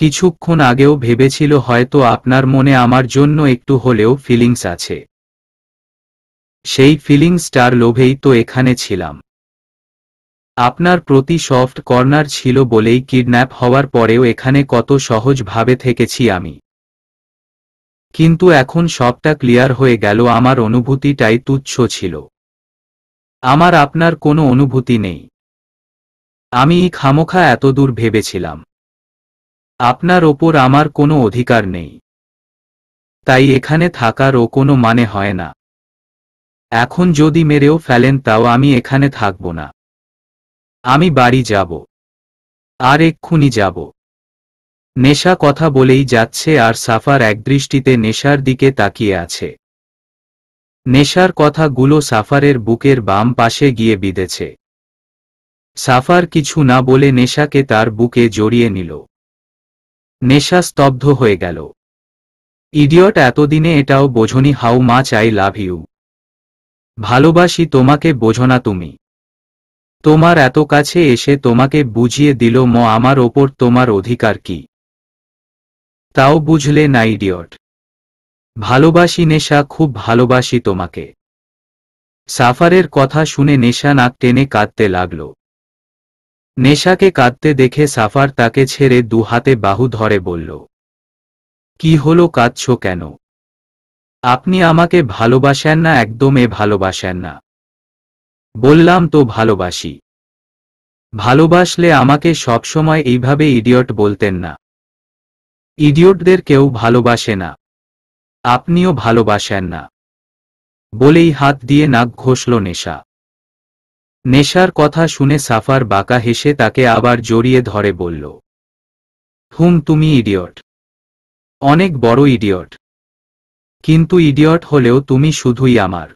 কিছুক্ষণ আগেও ভেবেছিল হয়তো আপনার মনে আমার জন্য একটু হলেও ফিলিংস আছে সেই ফিলিংসটার লোভেই তো এখানে ছিলাম আপনার প্রতি সফট কর্নার ছিল বলেই কিডন্যাপ হওয়ার পরেও এখানে কত সহজভাবে থেকেছি আমি কিন্তু এখন সবটা ক্লিয়ার হয়ে গেল আমার অনুভূতিটাই তুচ্ছ ছিল আমার আপনার কোনো অনুভূতি নেই আমি খামোখা এতদূর ভেবেছিলাম আপনার ওপর আমার কোনো অধিকার নেই তাই এখানে থাকারও কোনো মানে হয় না এখন যদি মেরেও ফেলেন তাও আমি এখানে থাকব না আমি বাড়ি যাব আর এক্ষুনি যাব নেশা কথা বলেই যাচ্ছে আর সাফার একদৃষ্টিতে নেশার দিকে তাকিয়ে আছে নেশার কথাগুলো সাফারের বুকের বাম পাশে গিয়ে বিঁধেছে সাফার কিছু না বলে নেশাকে তার বুকে জড়িয়ে নিল নেশা স্তব্ধ হয়ে গেল ইডিয়ট এতদিনে এটাও বোঝনি how much I love you ভালোবাসি তোমাকে বোঝনা তুমি তোমার এত কাছে এসে তোমাকে বুঝিয়ে দিল ম আমার ওপর তোমার অধিকার কি তাও বুঝলে না ইডিয়ট ভালোবাসি নেশা খুব ভালোবাসি তোমাকে সাফারের কথা শুনে নেশা নাক টেনে কাঁদতে লাগল নেশাকে কাঁদতে দেখে সাফার তাকে ছেড়ে দু হাতে বাহু ধরে বলল কি হলো কাঁদছ কেন আপনি আমাকে ভালোবাসেন না একদমে ভালোবাসেন না বললাম তো ভালোবাসি ভালোবাসলে আমাকে সবসময় এইভাবে ইডিয়ট বলতেন না ইডিয়টদের কেউ ভালোবাসে না আপনিও ভালোবাসেন না বলেই হাত দিয়ে নাক ঘষল নেশা নেশার কথা শুনে সাফার বাঁকা হেসে তাকে আবার জড়িয়ে ধরে বলল হুম তুমি ইডিয়ট অনেক বড় ইডিয়ট কিন্তু ইডিয়ট হলেও তুমি শুধুই আমার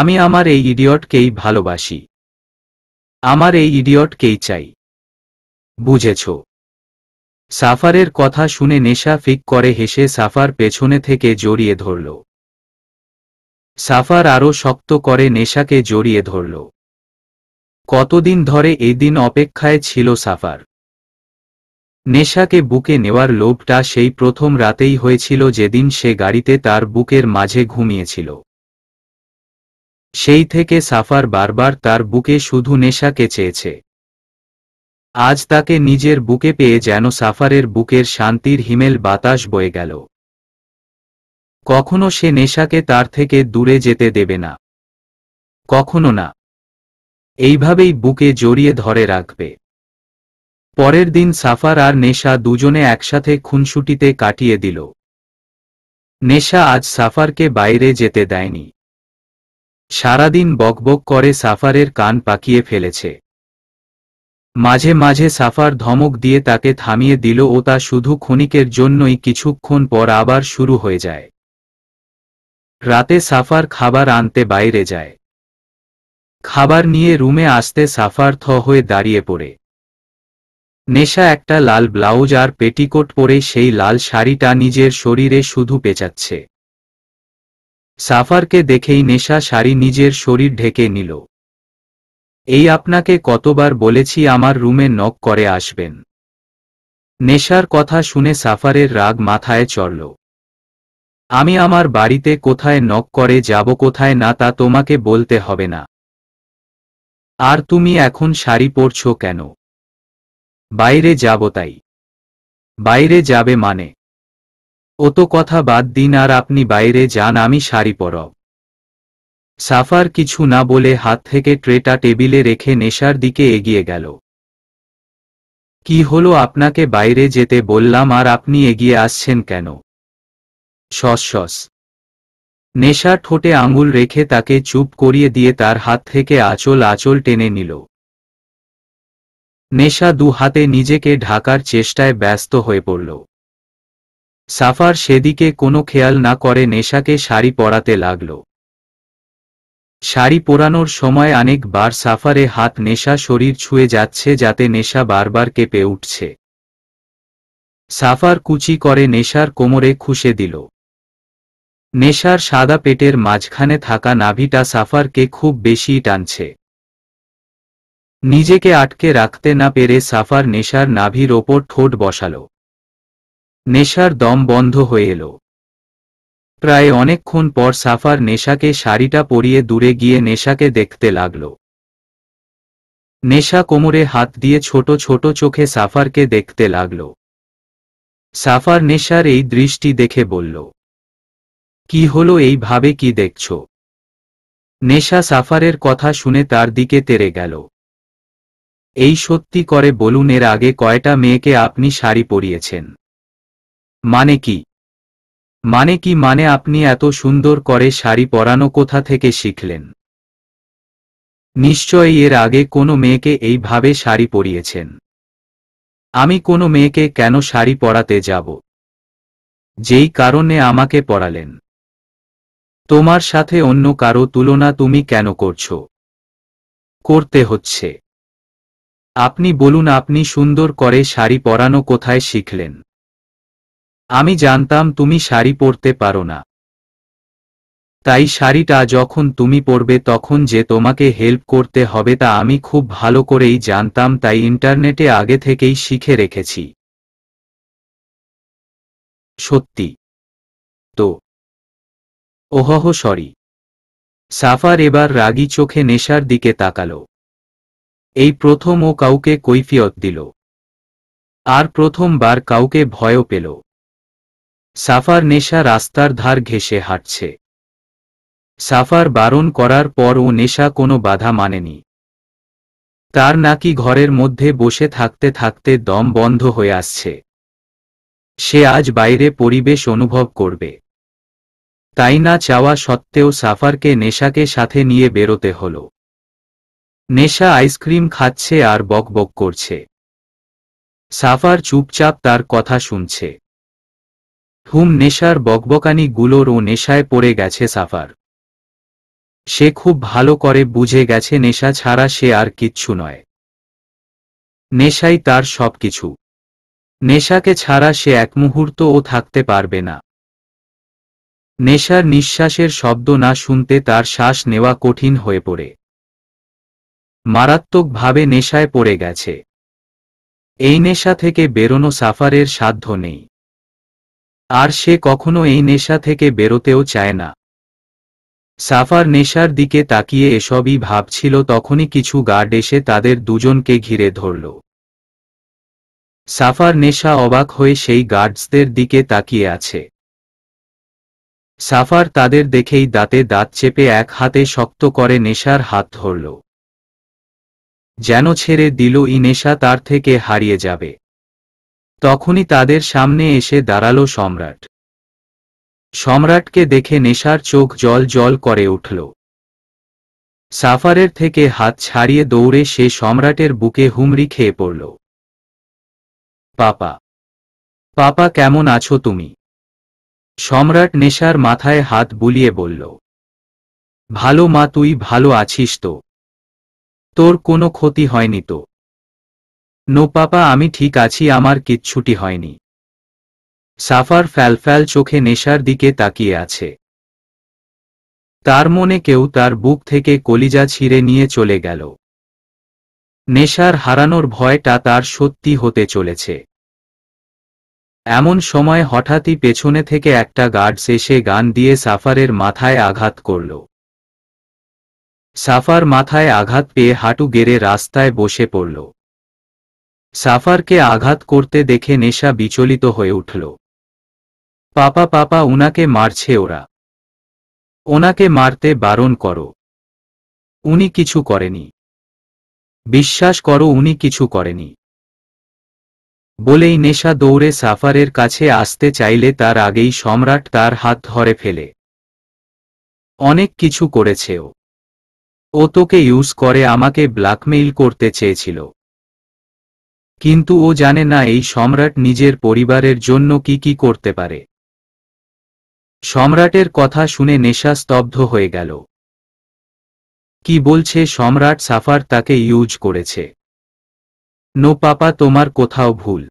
আমি আমার এই ইডিয়টকেই ভালোবাসি আমার এই ইডিয়টকেই চাই বুঝেছ সাফারের কথা শুনে নেশা ফিক করে হেসে সাফার পেছনে থেকে জড়িয়ে ধরল সাফার আরও শক্ত করে নেশাকে জড়িয়ে ধরল কতদিন ধরে এই দিন অপেক্ষায় ছিল সাফার নেশাকে বুকে নেওয়ার লোভটা সেই প্রথম রাতেই হয়েছিল যেদিন সে গাড়িতে তার বুকের মাঝে ঘুমিয়েছিল সেই থেকে সাফার বারবার তার বুকে শুধু নেশাকে চেয়েছে আজ তাকে নিজের বুকে পেয়ে যেন সাফারের বুকের শান্তির হিমেল বাতাস বয়ে গেল কখনো সে নেশাকে তার থেকে দূরে যেতে দেবে না কখনো না এইভাবেই বুকে জড়িয়ে ধরে রাখবে পরের দিন সাফার আর নেশা দুজনে একসাথে খুনসুটিতে কাটিয়ে দিল নেশা আজ সাফারকে বাইরে যেতে দেয়নি সারাদিন বকবক করে সাফারের কান পাকিয়ে ফেলেছে মাঝে মাঝে সাফার ধমক দিয়ে তাকে থামিয়ে দিল ও তা শুধু ক্ষণিকের জন্যই কিছুক্ষণ পর আবার শুরু হয়ে যায় রাতে সাফার খাবার আনতে বাইরে যায় খাবার নিয়ে রুমে আসতে সাফার থ হয়ে দাঁড়িয়ে পড়ে নেশা একটা লাল ব্লাউজ আর পেটিকোট পরে সেই লাল শাড়িটা নিজের শরীরে শুধু পেঁচাচ্ছে সাফারকে দেখেই নেশা শাড়ি নিজের শরীর ঢেকে নিল এই আপনাকে কতবার বলেছি আমার রুমে নক করে আসবেন নেশার কথা শুনে সাফারের রাগ মাথায় চড়ল আমি আমার বাড়িতে কোথায় নক করে যাব কোথায় না তা তোমাকে বলতে হবে না আর তুমি এখন শাড়ি পরছ কেন বাইরে যাব তাই বাইরে যাবে মানে অত কথা বাদ দিন আর আপনি বাইরে যান আমি শাড়ি পরব সাফার কিছু না বলে হাত থেকে ট্রেটা টেবিলে রেখে নেশার দিকে এগিয়ে গেল কি হলো আপনাকে বাইরে যেতে বললাম আর আপনি এগিয়ে আসছেন কেন সস নেশা ঠোঁটে আঙুল রেখে তাকে চুপ করিয়ে দিয়ে তার হাত থেকে আঁচল আঁচল টেনে নিল নেশা দু হাতে নিজেকে ঢাকার চেষ্টায় ব্যস্ত হয়ে পড়ল সাফার সেদিকে কোনো খেয়াল না করে নেশাকে শাড়ি পরাতে লাগল শাড়ি পরানোর সময় অনেকবার সাফারে হাত নেশা শরীর ছুঁয়ে যাচ্ছে যাতে নেশা বারবার কেঁপে উঠছে সাফার কুচি করে নেশার কোমরে খুশে দিল নেশার সাদা পেটের মাঝখানে থাকা নাভিটা সাফারকে খুব বেশি টানছে নিজেকে আটকে রাখতে না পেরে সাফার নেশার নাভির ওপর ঠোঁট বসালো নেশার দম বন্ধ হয়ে এলো প্রায় অনেকক্ষণ পর সাফার নেশাকে শাড়িটা পরিয়ে দূরে গিয়ে নেশাকে দেখতে লাগল নেশা কোমরে হাত দিয়ে ছোট ছোট চোখে সাফারকে দেখতে লাগল সাফার নেশার এই দৃষ্টি দেখে বলল কি হল এইভাবে কি দেখছ নেশা সাফারের কথা শুনে তার দিকে তেরে গেল এই সত্যি করে বলুন এর আগে কয়টা মেয়েকে আপনি শাড়ি পরিয়েছেন মানে কি মানে কি মানে আপনি এত সুন্দর করে শাড়ি পরানো কোথা থেকে শিখলেন নিশ্চয়ই এর আগে কোনো মেয়েকে এইভাবে শাড়ি পরিয়েছেন আমি কোনো মেয়েকে কেন শাড়ি পরাতে যাব যেই কারণে আমাকে পড়ালেন তোমার সাথে অন্য কারো তুলনা তুমি কেন করছো করতে হচ্ছে আপনি বলুন আপনি সুন্দর করে শাড়ি পরানো কোথায় শিখলেন আমি জানতাম তুমি শাড়ি পরতে পারো না তাই শাড়িটা যখন তুমি পরবে তখন যে তোমাকে হেল্প করতে হবে তা আমি খুব ভালো করেই জানতাম তাই ইন্টারনেটে আগে থেকেই শিখে রেখেছি সত্যি তো ওহহ সরি সাফার এবার রাগি চোখে নেশার দিকে তাকাল এই প্রথম ও কাউকে কৈফিয়ত দিল আর প্রথমবার কাউকে ভয়ও পেল সাফার নেশা রাস্তার ধার ঘেসে হাঁটছে সাফার বারণ করার পর ও নেশা কোনো বাধা মানেনি তার নাকি ঘরের মধ্যে বসে থাকতে থাকতে দম বন্ধ হয়ে আসছে সে আজ বাইরে পরিবেশ অনুভব করবে তাই না চাওয়া সত্ত্বেও সাফারকে নেশাকে সাথে নিয়ে বেরোতে হল নেশা আইসক্রিম খাচ্ছে আর বকবক করছে সাফার চুপচাপ তার কথা শুনছে ধুম নেশার বকবকানি গুলোর ও নেশায় পড়ে গেছে সাফার সে খুব ভালো করে বুঝে গেছে নেশা ছাড়া সে আর কিচ্ছু নয় নেশাই তার সবকিছু নেশাকে ছাড়া সে এক মুহূর্তও থাকতে পারবে না নেশার নিঃশ্বাসের শব্দ না শুনতে তার শ্বাস নেওয়া কঠিন হয়ে পড়ে মারাত্মকভাবে নেশায় পড়ে গেছে এই নেশা থেকে বেরোনো সাফারের সাধ্য নেই আর সে কখনো এই নেশা থেকে বেরোতেও চায় না সাফার নেশার দিকে তাকিয়ে এসবই ভাবছিল তখনই কিছু গার্ড এসে তাদের দুজনকে ঘিরে ধরল সাফার নেশা অবাক হয়ে সেই গার্ডসদের দিকে তাকিয়ে আছে সাফার তাদের দেখেই দাঁতে দাঁত চেপে এক হাতে শক্ত করে নেশার হাত ধরল যেন ছেড়ে দিল ই নেশা তার থেকে হারিয়ে যাবে তখনই তাদের সামনে এসে দাঁড়াল সম্রাট সম্রাটকে দেখে নেশার চোখ জল জল করে উঠল সাফারের থেকে হাত ছাড়িয়ে দৌড়ে সে সম্রাটের বুকে হুমড়ি খেয়ে পড়ল পাপা পাপা কেমন আছো তুমি সম্রাট নেশার মাথায় হাত বুলিয়ে বলল ভালো মা তুই ভালো আছিস তো তোর কোনো ক্ষতি হয়নি তো নো পাপা আমি ঠিক আছি আমার কিচ্ছুটি হয়নি সাফার ফ্যালফ্যাল চোখে নেশার দিকে তাকিয়ে আছে তার মনে কেউ তার বুক থেকে কলিজা ছিঁড়ে নিয়ে চলে গেল নেশার হারানোর ভয়টা তার সত্যি হতে চলেছে এমন সময় হঠাৎই পেছনে থেকে একটা গার্ড শেষে গান দিয়ে সাফারের মাথায় আঘাত করল সাফার মাথায় আঘাত পেয়ে হাঁটু গেড়ে রাস্তায় বসে পড়ল সাফারকে আঘাত করতে দেখে নেশা বিচলিত হয়ে উঠল পাপা পাপা উনাকে মারছে ওরা ওনাকে মারতে বারণ করো উনি কিছু করেনি বিশ্বাস করো উনি কিছু করেনি বলেই নেশা দৌড়ে সাফারের কাছে আসতে চাইলে তার আগেই সম্রাট তার হাত ধরে ফেলে অনেক কিছু করেছে ও তোকে ইউজ করে আমাকে ব্ল্যাকমেইল করতে চেয়েছিল কিন্তু ও জানে না এই সম্রাট নিজের পরিবারের জন্য কি কি করতে পারে সম্রাটের কথা শুনে নেশা স্তব্ধ হয়ে গেল কি বলছে সম্রাট সাফার তাকে ইউজ করেছে নো পাপা তোমার কোথাও ভুল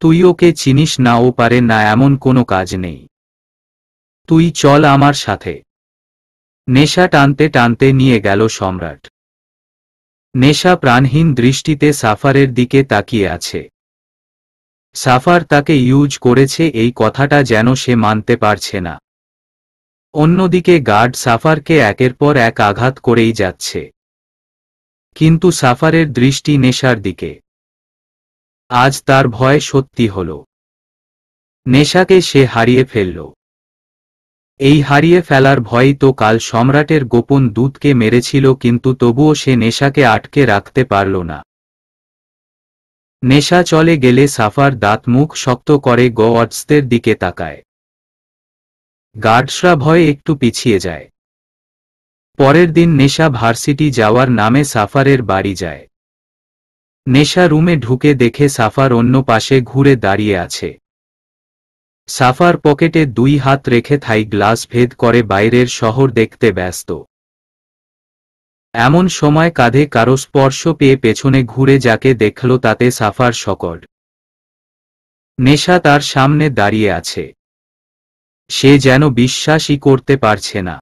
তুই ওকে চিনিস না ও পারে না এমন কোনো কাজ নেই তুই চল আমার সাথে নেশা টানতে টানতে নিয়ে গেল সম্রাট নেশা প্রাণহীন দৃষ্টিতে সাফারের দিকে তাকিয়ে আছে সাফার তাকে ইউজ করেছে এই কথাটা যেন সে মানতে পারছে না অন্যদিকে গার্ড সাফারকে একের পর এক আঘাত করেই যাচ্ছে কিন্তু সাফারের দৃষ্টি নেশার দিকে আজ তার ভয় সত্যি হল নেশাকে সে হারিয়ে ফেলল এই হারিয়ে ফেলার ভয়ই তো কাল সম্রাটের গোপন দূতকে মেরেছিল কিন্তু তবুও সে নেশাকে আটকে রাখতে পারল না নেশা চলে গেলে সাফার দাঁত মুখ শক্ত করে গোয়ার্ডসদের দিকে তাকায় গার্ডসরা ভয়ে একটু পিছিয়ে যায় পরের দিন নেশা ভার্সিটি যাওয়ার নামে সাফারের বাড়ি যায় নেশা রুমে ঢুকে দেখে সাফার অন্য পাশে ঘুরে দাঁড়িয়ে আছে সাফার পকেটে দুই হাত রেখে থাই গ্লাস ভেদ করে বাইরের শহর দেখতে ব্যস্ত এমন সময় কাঁধে কারো স্পর্শ পেয়ে পেছনে ঘুরে যাকে দেখল তাতে সাফার শকট নেশা তার সামনে দাঁড়িয়ে আছে সে যেন বিশ্বাসই করতে পারছে না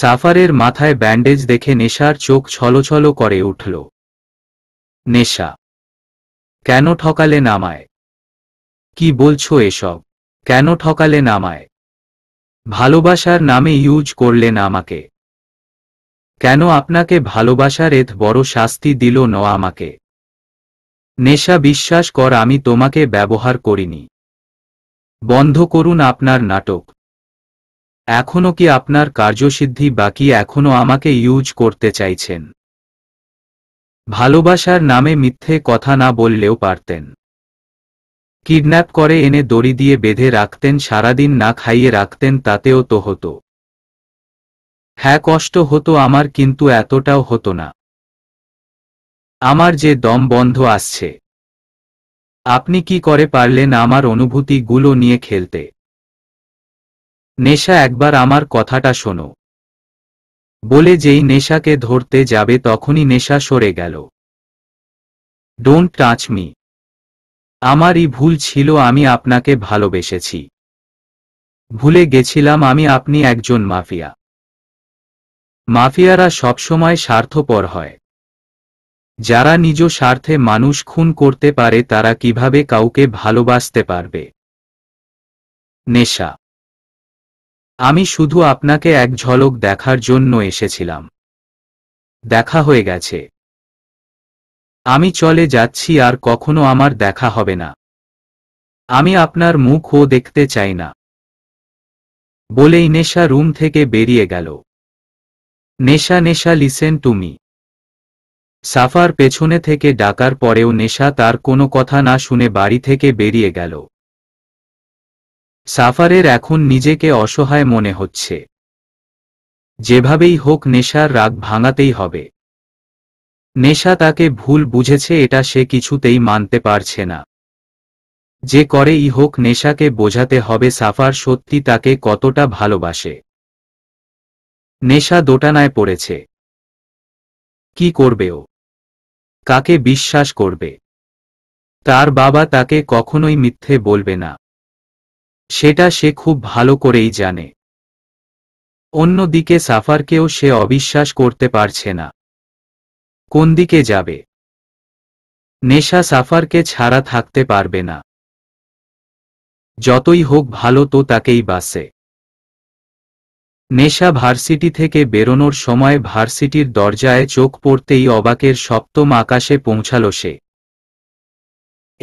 সাফারের মাথায় ব্যান্ডেজ দেখে নেশার চোখ ছলছল করে উঠল নেশা কেন ঠকালে নামায় কি বলছো এসব কেন ঠকালে নামায় ভালোবাসার নামে ইউজ করলেন আমাকে কেন আপনাকে ভালোবাসার এত বড় শাস্তি দিল ন আমাকে নেশা বিশ্বাস কর আমি তোমাকে ব্যবহার করিনি বন্ধ করুন আপনার নাটক এখনো কি আপনার কার্যসিদ্ধি বাকি এখনো আমাকে ইউজ করতে চাইছেন ভালোবাসার নামে মিথ্যে কথা না বললেও পারতেন কিডন্যাপ করে এনে দড়ি দিয়ে বেঁধে রাখতেন সারাদিন না খাইয়ে রাখতেন তাতেও তো হতো হ্যাঁ কষ্ট হতো আমার কিন্তু এতটাও হতো না আমার যে দম বন্ধ আসছে আপনি কি করে পারলেন আমার অনুভূতিগুলো নিয়ে খেলতে নেশা একবার আমার কথাটা শোনো বলে যেই নেশাকে ধরতে যাবে তখনই নেশা সরে গেল ডোন্ট টাচ মি আমারই ভুল ছিল আমি আপনাকে ভালোবেসেছি ভুলে গেছিলাম আমি আপনি একজন মাফিয়া মাফিয়ারা সবসময় স্বার্থপর হয় যারা নিজ স্বার্থে মানুষ খুন করতে পারে তারা কিভাবে কাউকে ভালোবাসতে পারবে নেশা আমি শুধু আপনাকে এক ঝলক দেখার জন্য এসেছিলাম দেখা হয়ে গেছে আমি চলে যাচ্ছি আর কখনো আমার দেখা হবে না আমি আপনার মুখও দেখতে চাই না বলেই নেশা রুম থেকে বেরিয়ে গেল নেশা নেশা লিসেন তুমি সাফার পেছনে থেকে ডাকার পরেও নেশা তার কোনো কথা না শুনে বাড়ি থেকে বেরিয়ে গেল সাফারের এখন নিজেকে অসহায় মনে হচ্ছে যেভাবেই হোক নেশার রাগ ভাঙাতেই হবে নেশা তাকে ভুল বুঝেছে এটা সে কিছুতেই মানতে পারছে না যে করে ই হোক নেশাকে বোঝাতে হবে সাফার সত্যি তাকে কতটা ভালোবাসে নেশা দোটানায় পড়েছে কি করবে ও কাকে বিশ্বাস করবে তার বাবা তাকে কখনোই মিথ্যে বলবে না সেটা সে খুব ভালো করেই জানে অন্যদিকে সাফারকেও সে অবিশ্বাস করতে পারছে না কোন দিকে যাবে নেশা সাফারকে ছাড়া থাকতে পারবে না যতই হোক ভালো তো তাকেই বাসে নেশা ভার্সিটি থেকে বেরোনোর সময় ভার্সিটির দরজায় চোখ পড়তেই অবাকের সপ্তম আকাশে পৌঁছাল সে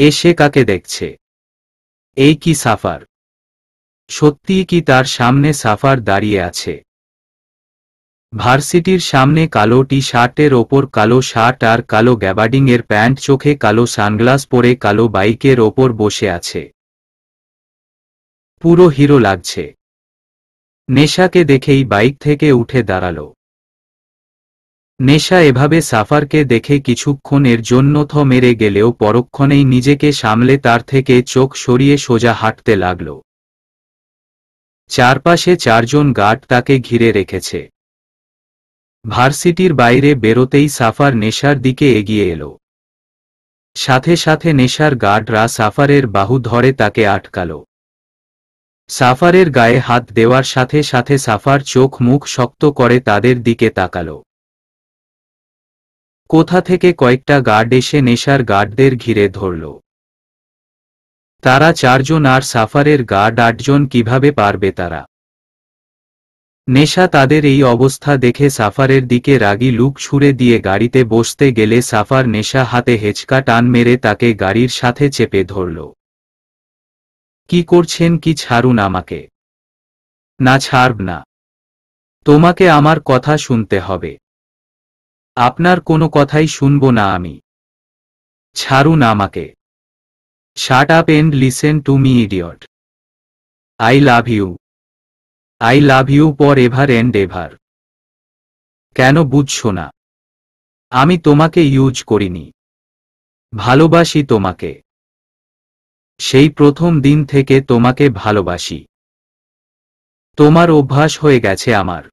এসে কাকে দেখছে এই কি সাফার সত্যিই কি তার সামনে সাফার দাঁড়িয়ে আছে ভার্সিটির সামনে কালো টি শার্টের ওপর কালো শার্ট আর কালো গ্যাবাডিংয়ের প্যান্ট চোখে কালো সানগ্লাস পরে কালো বাইকের ওপর বসে আছে পুরো হিরো লাগছে নেশাকে দেখেই বাইক থেকে উঠে দাঁড়াল নেশা এভাবে সাফারকে দেখে কিছুক্ষণের জন্য থ মেরে গেলেও পরক্ষণেই নিজেকে সামলে তার থেকে চোখ সরিয়ে সোজা হাঁটতে লাগল চারপাশে চারজন গার্ড তাকে ঘিরে রেখেছে ভার্সিটির বাইরে বেরোতেই সাফার নেশার দিকে এগিয়ে এলো সাথে সাথে নেশার গার্ডরা সাফারের বাহু ধরে তাকে আটকাল সাফারের গায়ে হাত দেওয়ার সাথে সাথে সাফার চোখ মুখ শক্ত করে তাদের দিকে তাকাল কোথা থেকে কয়েকটা গার্ড এসে নেশার গার্ডদের ঘিরে ধরল তারা চারজন আর সাফারের গার্ড আটজন কিভাবে পারবে তারা নেশা তাদের এই অবস্থা দেখে সাফারের দিকে রাগি লুক ছুড়ে দিয়ে গাড়িতে বসতে গেলে সাফার নেশা হাতে হেঁচকা টান মেরে তাকে গাড়ির সাথে চেপে ধরল কি করছেন কি ছাড়ুন আমাকে না ছাড়ব না তোমাকে আমার কথা শুনতে হবে আপনার কোনো কথাই শুনব না আমি ছাড়ুন আমাকে shut up and listen to me idiot I love you I love you for ever and ever কেন বুঝছো না আমি তোমাকে ইউজ করিনি ভালোবাসি তোমাকে সেই প্রথম দিন থেকে তোমাকে ভালোবাসি তোমার অভ্যাস হয়ে গেছে আমার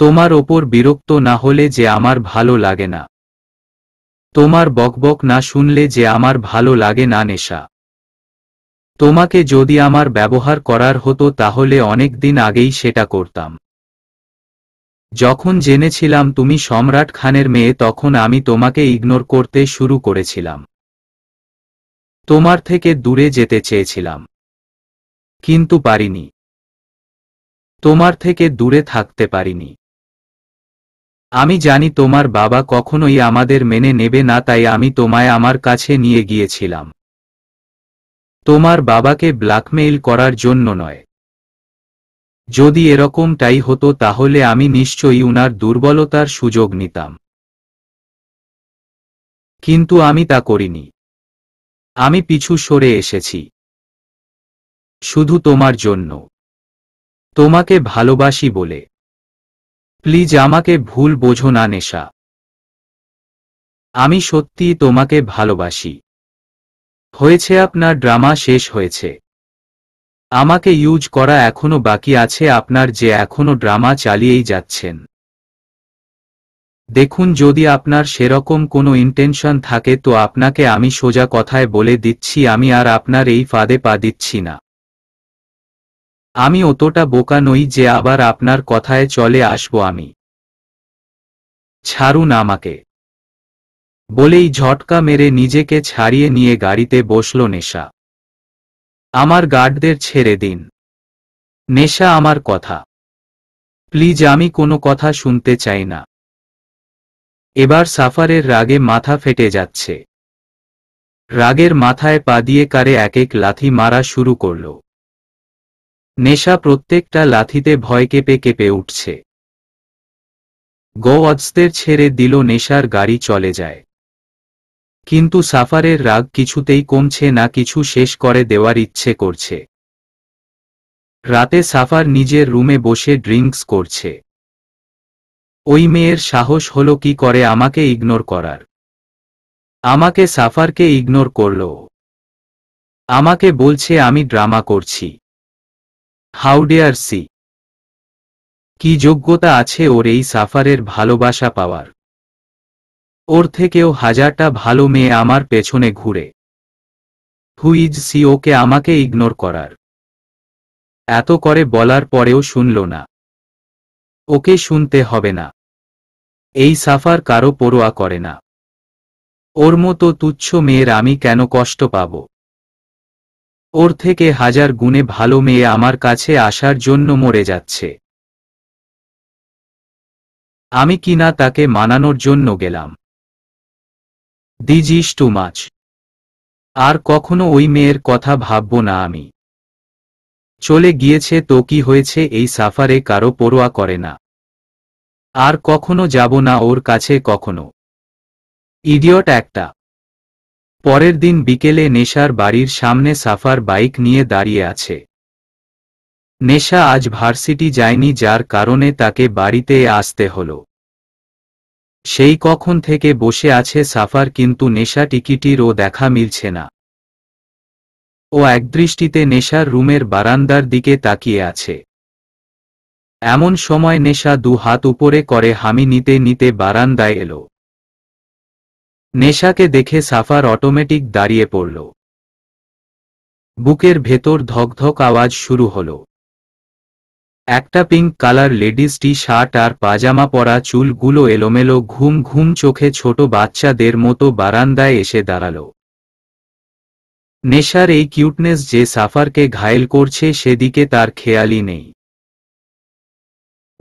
তোমার ওপর বিরক্ত না হলে যে আমার ভালো লাগে না তোমার বকবক না শুনলে যে আমার ভালো লাগে না নেশা তোমাকে যদি আমার ব্যবহার করার হতো তাহলে অনেক দিন আগেই সেটা করতাম যখন জেনেছিলাম তুমি সম্রাট খানের মেয়ে তখন আমি তোমাকে ইগনোর করতে শুরু করেছিলাম তোমার থেকে দূরে যেতে চেয়েছিলাম কিন্তু পারিনি তোমার থেকে দূরে থাকতে পারিনি আমি জানি তোমার বাবা কখনোই আমাদের মেনে নেবে না তাই আমি তোমায় আমার কাছে নিয়ে গিয়েছিলাম তোমার বাবাকে ব্ল্যাকমেইল করার জন্য নয় যদি এরকমটাই হতো তাহলে আমি নিশ্চয়ই উনার দুর্বলতার সুযোগ নিতাম কিন্তু আমি তা করিনি আমি পিছু সরে এসেছি শুধু তোমার জন্য তোমাকে ভালোবাসি বলে প্লিজ আমাকে ভুল বোঝো না নেশা আমি সত্যিই তোমাকে ভালোবাসি হয়েছে আপনার ড্রামা শেষ হয়েছে আমাকে ইউজ করা এখনো বাকি আছে আপনার যে এখনো ড্রামা চালিয়েই যাচ্ছেন দেখুন যদি আপনার সেরকম কোনো ইন্টেনশন থাকে তো আপনাকে আমি সোজা কথায় বলে দিচ্ছি আমি আর আপনার এই ফাঁদে পা দিচ্ছি না আমি অতটা বোকা নই যে আবার আপনার কথায় চলে আসব আমি ছাড়ুন আমাকে বলেই ঝটকা মেরে নিজেকে ছাড়িয়ে নিয়ে গাড়িতে বসল নেশা আমার গার্ডদের ছেড়ে দিন নেশা আমার কথা প্লিজ আমি কোনো কথা শুনতে চাই না এবার সাফারের রাগে মাথা ফেটে যাচ্ছে রাগের মাথায় পা দিয়ে কারে এক এক লাথি মারা শুরু করল নেশা প্রত্যেকটা লাথিতে ভয় কেঁপে কেঁপে উঠছে গওয়াজদের ছেড়ে দিল নেশার গাড়ি চলে যায় কিন্তু সাফারের রাগ কিছুতেই কমছে না কিছু শেষ করে দেওয়ার ইচ্ছে করছে রাতে সাফার নিজের রুমে বসে ড্রিঙ্কস করছে ওই মেয়ের সাহস হলো কি করে আমাকে ইগনোর করার আমাকে সাফারকে ইগনোর করল আমাকে বলছে আমি ড্রামা করছি হাউ ডেয়ার সি কি যোগ্যতা আছে ওর এই সাফারের ভালোবাসা পাওয়ার ওর থেকেও হাজারটা ভালো মেয়ে আমার পেছনে ঘুরে হুইজ সি ওকে আমাকে ইগনোর করার এত করে বলার পরেও শুনল না ওকে শুনতে হবে না এই সাফার কারো পড়োয়া করে না ওর মতো তুচ্ছ মেয়ের আমি কেন কষ্ট পাব ওর থেকে হাজার গুণে ভালো মেয়ে আমার কাছে আসার জন্য মরে যাচ্ছে আমি কিনা তাকে মানানোর জন্য গেলাম দিজ ইস টু মাচ আর কখনো ওই মেয়ের কথা ভাবব না আমি চলে গিয়েছে তো কি হয়েছে এই সাফারে কারো পরোয়া করে না আর কখনো যাব না ওর কাছে কখনো ইডিয়ট একটা পরের দিন বিকেলে নেশার বাড়ির সামনে সাফার বাইক নিয়ে দাঁড়িয়ে আছে নেশা আজ ভার্সিটি যায়নি যার কারণে তাকে বাড়িতে আসতে হলো সেই কখন থেকে বসে আছে সাফার কিন্তু নেশা টিকিটিরও দেখা মিলছে না ও একদৃষ্টিতে নেশার রুমের বারান্দার দিকে তাকিয়ে আছে এমন সময় নেশা দু হাত উপরে করে হামি নিতে নিতে বারান্দায় এলো নেশাকে দেখে সাফার অটোমেটিক দাঁড়িয়ে পড়ল বুকের ভেতর ধকধক আওয়াজ শুরু হলো একটা pink colour ladies T-shirt আর পাজামা পরা চুলগুলো এলোমেলো ঘুম ঘুম চোখে ছোট বাচ্চাদের মতো বারান্দায় এসে দাঁড়াল নেশার এই কিউটনেস যে সাফারকে ঘায়েল করছে সেদিকে তার খেয়ালই নেই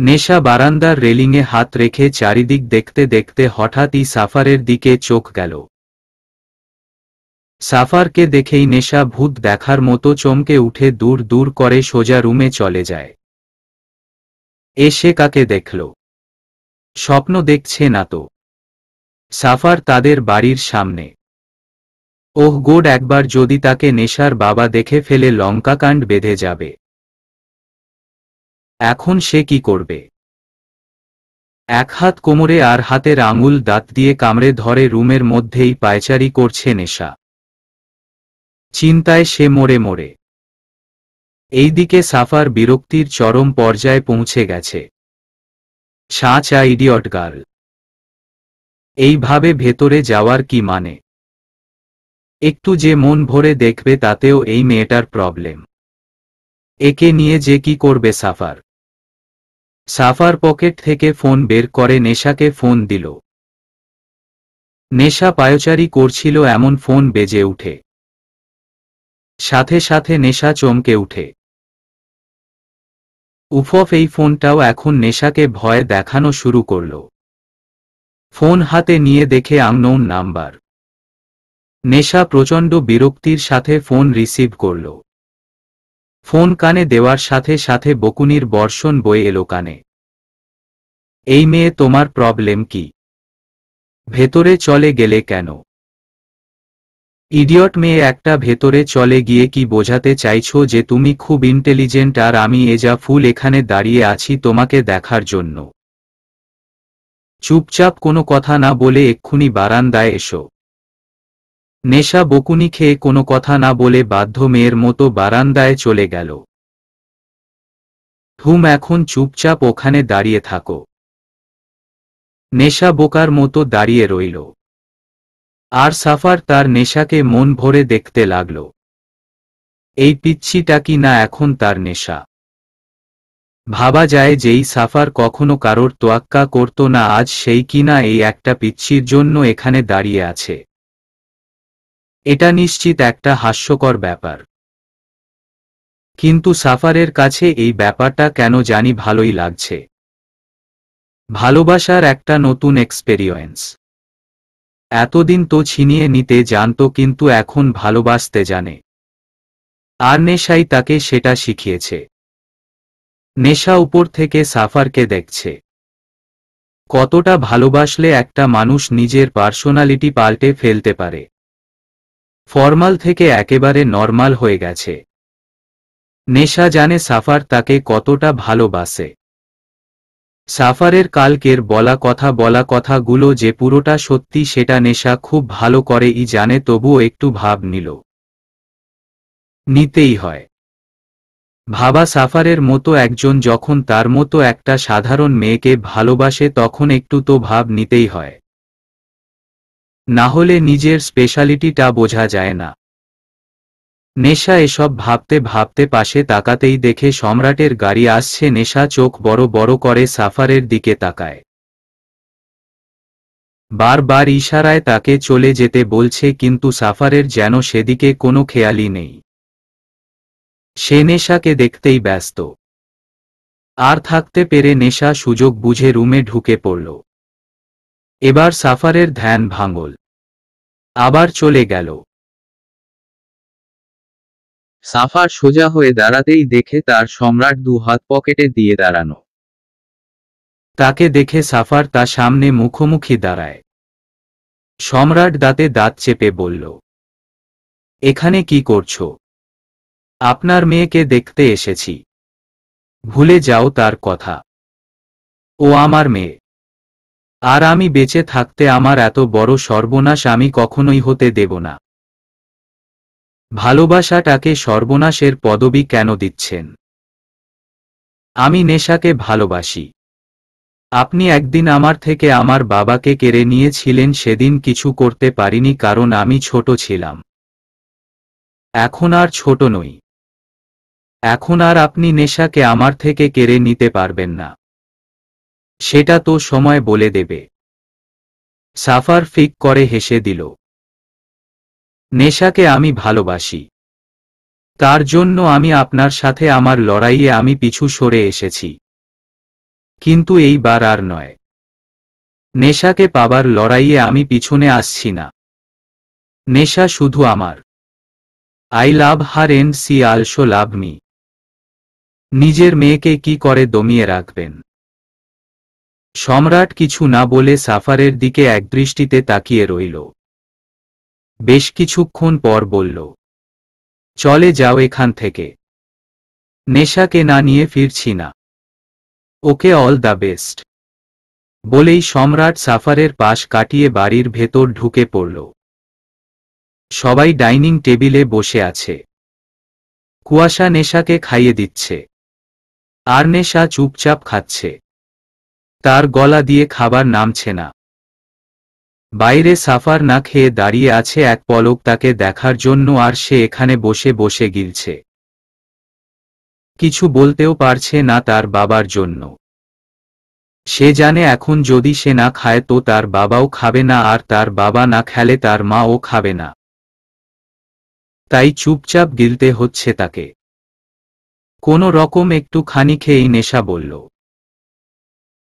নেশা বারান্দার রেলিংয়ে হাত রেখে চারিদিক দেখতে দেখতে হঠাৎই সাফারের দিকে চোখ গেল সাফারকে দেখেই নেশা ভূত দেখার মতো চমকে উঠে দূর দূর করে সোজা রুমে চলে যায় এসে কাকে দেখল স্বপ্ন দেখছে না তো সাফার তাদের বাড়ির সামনে ওহ গোড একবার যদি তাকে নেশার বাবা দেখে ফেলে লঙ্কাকাণ্ড বেঁধে যাবে এখন সে কি করবে এক হাত কোমরে আর হাতের আঙুল দাঁত দিয়ে কামড়ে ধরে রুমের মধ্যেই পায়চারি করছে নেশা চিন্তায় সে মরে মরে এইদিকে সাফার বিরক্তির চরম পর্যায়ে পৌঁছে গেছে চা ইডিয়ট গার্ল এইভাবে ভেতরে যাওয়ার কি মানে একটু যে মন ভরে দেখবে তাতেও এই মেয়েটার প্রবলেম একে নিয়ে যে কি করবে সাফার সাফার পকেট থেকে ফোন বের করে নেশাকে ফোন দিল নেশা পায়চারি করছিল এমন ফোন বেজে উঠে সাথে সাথে নেশা চমকে উঠে উফফ এই ফোনটাও এখন নেশাকে ভয় দেখানো শুরু করল ফোন হাতে নিয়ে দেখে আননোন নাম্বার নেশা প্রচণ্ড বিরক্তির সাথে ফোন রিসিভ করল ফোন কানে দেওয়ার সাথে সাথে বকুনির বর্ষণ বয়ে এলো কানে এই মেয়ে তোমার প্রবলেম কি ভেতরে চলে গেলে কেন ইডিয়ট মেয়ে একটা ভেতরে চলে গিয়ে কি বোঝাতে চাইছো যে তুমি খুব ইন্টেলিজেন্ট আর আমি এজা ফুল এখানে দাঁড়িয়ে আছি তোমাকে দেখার জন্য চুপচাপ কোনো কথা না বলে এক্ষুনি বারান্দায় এসো নেশা বকুনি খেয়ে কোনো কথা না বলে বাধ্য মেয়ের মতো বারান্দায় চলে গেল ধুম এখন চুপচাপ ওখানে দাঁড়িয়ে থাকো নেশা বোকার মতো দাঁড়িয়ে রইল আর সাফার তার নেশাকে মন ভরে দেখতে লাগল এই পিচ্ছিটা কি না এখন তার নেশা ভাবা যায় যেই সাফার কখনো কারোর তোয়াক্কা করত না আজ সেই কিনা এই একটা পিচ্ছির জন্য এখানে দাঁড়িয়ে আছে এটা নিশ্চিত একটা হাস্যকর ব্যাপার কিন্তু সাফারের কাছে এই ব্যাপারটা কেন জানি ভালোই লাগছে ভালোবাসার একটা নতুন এক্সপেরিয়েন্স এতদিন তো ছিনিয়ে নিতে জানত কিন্তু এখন ভালোবাসতে জানে আর নেশাই তাকে সেটা শিখিয়েছে নেশা উপর থেকে সাফারকে দেখছে কতটা ভালোবাসলে একটা মানুষ নিজের পার্সোনালিটি পাল্টে ফেলতে পারে ফর্মাল থেকে একেবারে নর্মাল হয়ে গেছে নেশা জানে সাফার তাকে কতটা ভালোবাসে সাফারের কালকের বলা কথা বলা কথাগুলো যে পুরোটা সত্যি সেটা নেশা খুব ভালো করে ই জানে তবুও একটু ভাব নিল নিতেই হয় ভাবা সাফারের মতো একজন যখন তার মতো একটা সাধারণ মেয়েকে ভালোবাসে তখন একটু তো ভাব নিতেই হয় না হলে নিজের স্পেশালিটিটা বোঝা যায় না নেশা এসব ভাবতে ভাবতে পাশে তাকাতেই দেখে সম্রাটের গাড়ি আসছে নেশা চোখ বড় বড় করে সাফারের দিকে তাকায় বারবার ইশারায় তাকে চলে যেতে বলছে কিন্তু সাফারের যেন সেদিকে কোনো খেয়ালি নেই সে নেশাকে দেখতেই ব্যস্ত আর থাকতে পেরে নেশা সুযোগ বুঝে রুমে ঢুকে পড়ল এবার সাফারের ধ্যান ভাঙল আবার চলে গেল সাফার সোজা হয়ে দাঁড়াতেই দেখে তার সম্রাট দু হাত পকেটে দিয়ে দাঁড়ানো তাকে দেখে সাফার তা সামনে মুখোমুখি দাঁড়ায় সম্রাট দাঁতে দাঁত চেপে বলল এখানে কি করছো আপনার মেয়েকে দেখতে এসেছি ভুলে যাও তার কথা ও আমার মেয়ে আর আমি বেঁচে থাকতে আমার এত বড় সর্বনাশ আমি কখনোই হতে দেব না ভালোবাসাটাকে সর্বনাশের পদবি কেন দিচ্ছেন আমি নেশাকে ভালোবাসি আপনি একদিন আমার থেকে আমার বাবাকে কেড়ে নিয়েছিলেন সেদিন কিছু করতে পারিনি কারণ আমি ছোট ছিলাম এখন আর ছোট নই এখন আর আপনি নেশাকে আমার থেকে কেড়ে নিতে পারবেন না সেটা তো সময় বলে দেবে সাফার ফিক করে হেসে দিল নেশাকে আমি ভালোবাসি তার জন্য আমি আপনার সাথে আমার লড়াইয়ে আমি পিছু সরে এসেছি কিন্তু এইবার আর নয় নেশাকে পাবার লড়াইয়ে আমি পিছনে আসছি না নেশা শুধু আমার I love her and she also love me নিজের মেয়েকে কি করে দমিয়ে রাখবেন সম্রাট কিছু না বলে সাফারের দিকে একদৃষ্টিতে তাকিয়ে রইল বেশ কিছুক্ষণ পর বলল চলে যাও এখান থেকে নেশাকে না নিয়ে ফিরছি না ওকে অল দ্য বেস্ট বলেই সম্রাট সাফারের পাশ কাটিয়ে বাড়ির ভেতর ঢুকে পড়ল সবাই ডাইনিং টেবিলে বসে আছে কুয়াশা নেশাকে খাইয়ে দিচ্ছে আর নেশা চুপচাপ খাচ্ছে তার গলা দিয়ে খাবার নামছে না বাইরে সাফার না খেয়ে দাঁড়িয়ে আছে এক পলক তাকে দেখার জন্য আর সে এখানে বসে বসে গিলছে কিছু বলতেও পারছে না তার বাবার জন্য সে জানে এখন যদি সে না খায় তো তার বাবাও খাবে না আর তার বাবা না খেলে তার মাও খাবে না তাই চুপচাপ গিলতে হচ্ছে তাকে কোনো রকম একটু খানি খেয়েই নেশা বলল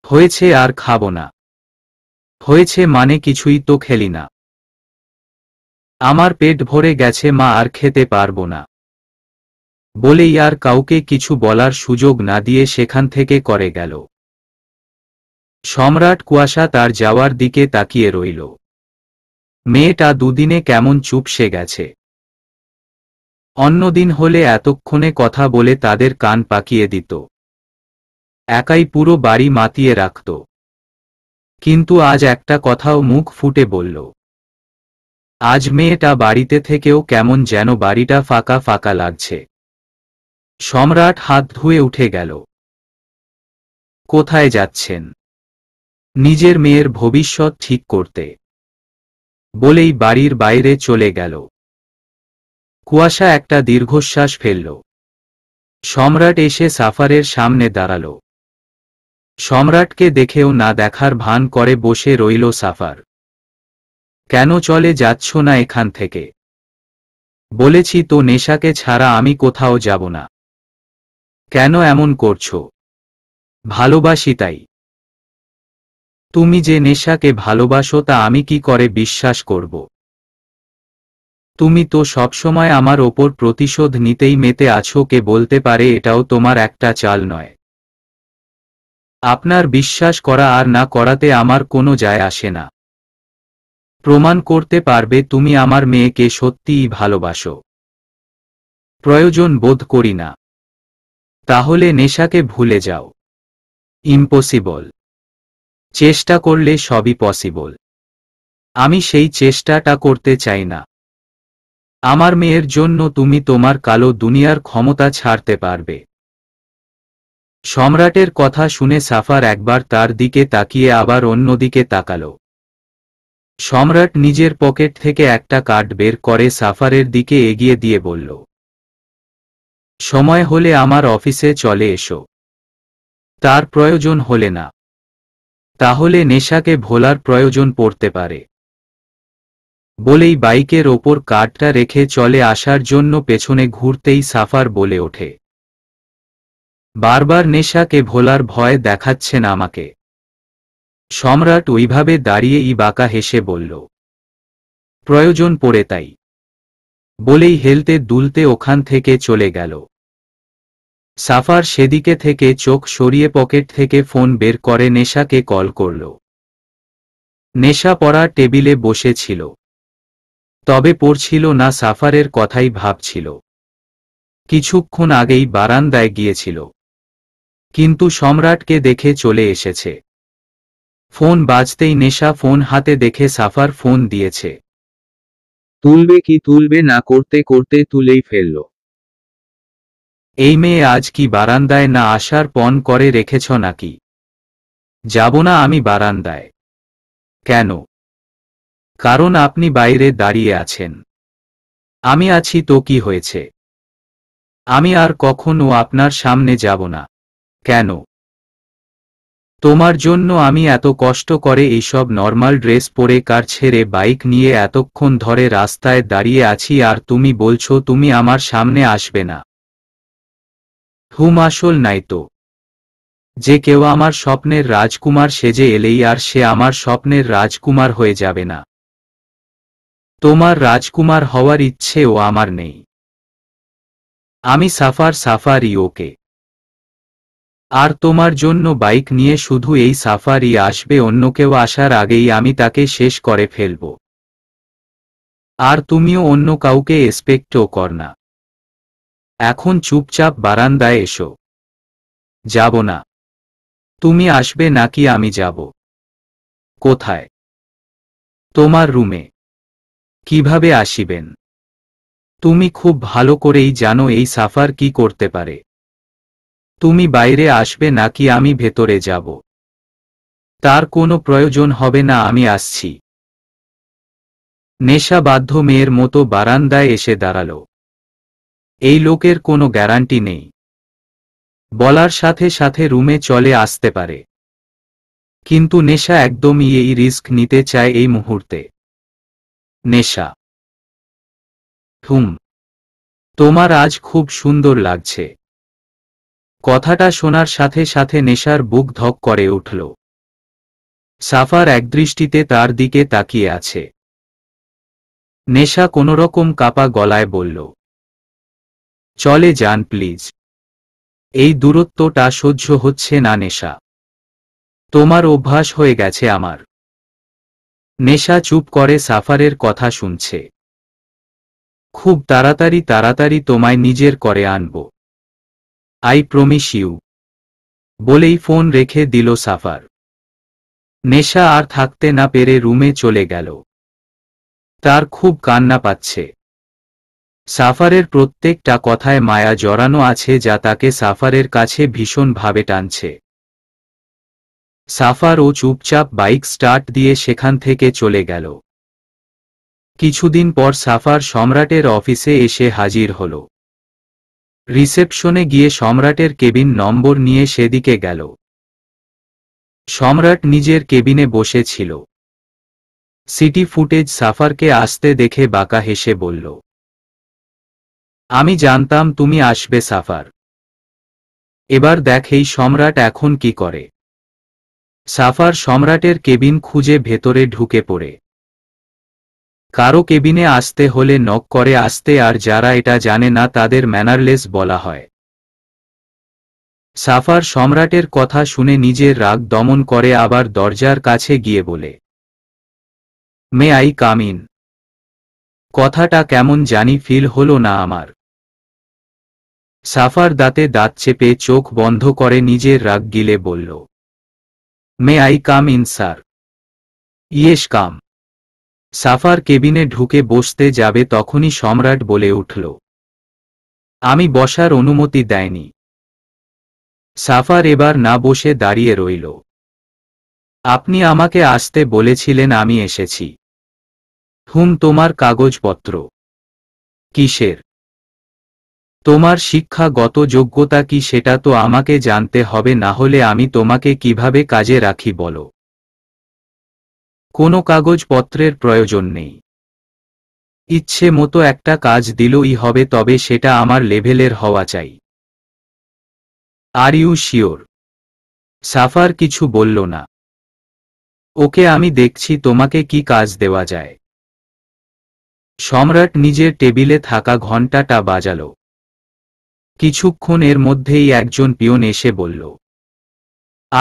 হয়েছে আর খাব না হয়েছে মানে কিছুই তো খেলি না আমার পেট ভরে গেছে মা আর খেতে পারবো না বলেই আর কাউকে কিছু বলার সুযোগ না দিয়ে সেখান থেকে করে গেল সম্রাট কুয়াশা তার যাওয়ার দিকে তাকিয়ে রইল মেয়েটা দুদিনে কেমন চুপ সে গেছে অন্যদিন হলে এতক্ষণে কথা বলে তাদের কান পাকিয়ে দিত একাই পুরো বাড়ি মাতিয়ে রাখত কিন্তু আজ একটা কথাও মুখ ফুটে বলল আজ মেয়েটা বাড়িতে থেকেও কেমন যেন বাড়িটা ফাঁকা ফাঁকা লাগছে সম্রাট হাত ধুয়ে উঠে গেল কোথায় যাচ্ছেন নিজের মেয়ের ভবিষ্যৎ ঠিক করতে বলেই বাড়ির বাইরে চলে গেল কুয়াশা একটা দীর্ঘশ্বাস ফেলল সম্রাট এসে সাফারের সামনে দাঁড়াল সম্রাটকে দেখেও না দেখার ভান করে বসে রইল সাফার কেন চলে যাচ্ছ না এখান থেকে বলেছি তো নেশাকে ছাড়া আমি কোথাও যাব না কেন এমন করছো ভালোবাসি তাই তুমি যে নেশাকে ভালোবাসো তা আমি কি করে বিশ্বাস করব তুমি তো সবসময় আমার ওপর প্রতিশোধ নিতেই মেতে আছো কে বলতে পারে এটাও তোমার একটা চাল নয় আপনার বিশ্বাস করা আর না করাতে আমার কোনো যায় আসে না প্রমাণ করতে পারবে তুমি আমার মেয়েকে সত্যিই ভালোবাসো প্রয়োজন বোধ করি না তাহলে নেশাকে ভুলে যাও ইম্পসিবল চেষ্টা করলে সবই পসিবল আমি সেই চেষ্টাটা করতে চাই না আমার মেয়ের জন্য তুমি তোমার কালো দুনিয়ার ক্ষমতা ছাড়তে পারবে সম্রাটের কথা শুনে সাফার একবার তার দিকে তাকিয়ে আবার অন্যদিকে তাকাল সম্রাট নিজের পকেট থেকে একটা কার্ড বের করে সাফারের দিকে এগিয়ে দিয়ে বলল সময় হলে আমার অফিসে চলে এসো তার প্রয়োজন হলে না তাহলে নেশাকে ভোলার প্রয়োজন পড়তে পারে বলেই বাইকের ওপর কার্ডটা রেখে চলে আসার জন্য পেছনে ঘুরতেই সাফার বলে ওঠে বারবার নেশাকে ভোলার ভয় দেখাচ্ছেন আমাকে সম্রাট ওইভাবে দাঁড়িয়ে ই বাঁকা হেসে বলল প্রয়োজন পড়ে তাই বলেই হেলতে দুলতে ওখান থেকে চলে গেল সাফার সেদিকে থেকে চোখ সরিয়ে পকেট থেকে ফোন বের করে নেশাকে কল করল নেশা পড়া টেবিলে বসেছিল তবে পড়ছিল না সাফারের কথাই ভাবছিল কিছুক্ষণ আগেই বারান্দায় গিয়েছিল কিন্তু সম্রাটকে দেখে চলে এসেছে ফোন বাজতেই নেশা ফোন হাতে দেখে সাফার ফোন দিয়েছে তুলবে কি তুলবে না করতে করতে তুলেই ফেলল এই মেয়ে আজ কি বারান্দায় না আসার পণ করে রেখেছ নাকি যাব না আমি বারান্দায় কেন কারণ আপনি বাইরে দাঁড়িয়ে আছেন আমি আছি তো কি হয়েছে আমি আর কখনো আপনার সামনে যাব না কেন তোমার জন্য আমি এত কষ্ট করে এইসব নর্মাল ড্রেস পরে কার ছেড়ে বাইক নিয়ে এতক্ষণ ধরে রাস্তায় দাঁড়িয়ে আছি আর তুমি বলছো তুমি আমার সামনে আসবে না হুম আসল নাই তো যে কেউ আমার স্বপ্নের রাজকুমার সেজে এলেই আর সে আমার স্বপ্নের রাজকুমার হয়ে যাবে না তোমার রাজকুমার হওয়ার ইচ্ছে ও আমার নেই আমি সাফার সাফারি ওকে আর তোমার জন্য বাইক নিয়ে শুধু এই সাফারি আসবে অন্য কেউ আসার আগেই আমি তাকে শেষ করে ফেলব আর তুমিও অন্য কাউকে এসপেক্টও কর না এখন চুপচাপ বারান্দায় এসো যাব না তুমি আসবে নাকি আমি যাব কোথায় তোমার রুমে কিভাবে আসিবেন তুমি খুব ভালো করেই জানো এই সাফার কি করতে পারে তুমি বাইরে আসবে নাকি আমি ভেতরে যাব তার কোনো প্রয়োজন হবে না আমি আসছি নেশা বাধ্য মেয়ের মতো বারান্দায় এসে দাঁড়াল এই লোকের কোনো গ্যারান্টি নেই বলার সাথে সাথে রুমে চলে আসতে পারে কিন্তু নেশা একদমই এই রিস্ক নিতে চায় এই মুহূর্তে নেশা হুম তোমার আজ খুব সুন্দর লাগছে কথাটা শোনার সাথে সাথে নেশার বুক ধক করে উঠল সাফার একদৃষ্টিতে তার দিকে তাকিয়ে আছে নেশা কোনোরকম কাপা গলায় বলল চলে যান প্লিজ এই দূরত্বটা সহ্য হচ্ছে না নেশা তোমার অভ্যাস হয়ে গেছে আমার নেশা চুপ করে সাফারের কথা শুনছে খুব তাড়াতাড়ি তাড়াতাড়ি তোমায় নিজের করে আনবো আই প্রমিস ইউ বলেই ফোন রেখে দিল সাফার নেশা আর থাকতে না পেরে রুমে চলে গেল তার খুব কান্না পাচ্ছে সাফারের প্রত্যেকটা কথায় মায়া জড়ানো আছে যা তাকে সাফারের কাছে ভীষণভাবে টানছে সাফার ও চুপচাপ বাইক স্টার্ট দিয়ে সেখান থেকে চলে গেল কিছুদিন পর সাফার সম্রাটের অফিসে এসে হাজির হলো রিসেপশনে গিয়ে সম্রাটের কেবিন নম্বর নিয়ে সেদিকে গেল সম্রাট নিজের কেবিনে বসেছিল সিটি ফুটেজ সাফারকে আসতে দেখে বাঁকা হেসে বলল আমি জানতাম তুমি আসবে সাফার এবার দেখ এই সম্রাট এখন কি করে সাফার সম্রাটের কেবিন খুঁজে ভেতরে ঢুকে পড়ে কারো কেবিনে আসতে হলে নক করে আসতে আর যারা এটা জানে না তাদের ম্যানারলেস বলা হয় সাফার সম্রাটের কথা শুনে নিজের রাগ দমন করে আবার দরজার কাছে গিয়ে বলে মে আই কামিন কথাটা কেমন জানি ফিল হলো না আমার সাফার দাঁতে দাঁত চেপে চোখ বন্ধ করে নিজের রাগ গিলে বলল may I come in sir yes come Safar কেবিনে ঢুকে বসতে যাবে তখনই সম্রাট বলে উঠল আমি বসার অনুমতি দেয়নি সাফার এবার না বসে দাঁড়িয়ে রইল আপনি আমাকে আসতে বলেছিলেন আমি এসেছি হুম তোমার কাগজপত্র কিসের তোমার শিক্ষাগত যোগ্যতা কি সেটা তো আমাকে জানতে হবে না হলে আমি তোমাকে কিভাবে কাজে রাখি বলো কোনো কাগজপত্রের প্রয়োজন নেই ইচ্ছে মতো একটা কাজ দিলই হবে তবে সেটা আমার লেভেলের হওয়া চাই আর ইউ শিওর সাফার কিছু বলল না ওকে আমি দেখছি তোমাকে কি কাজ দেওয়া যায় সম্রাট নিজের টেবিলে থাকা ঘণ্টাটা বাজাল কিছুক্ষণ এর মধ্যেই একজন পিয়ন এসে বলল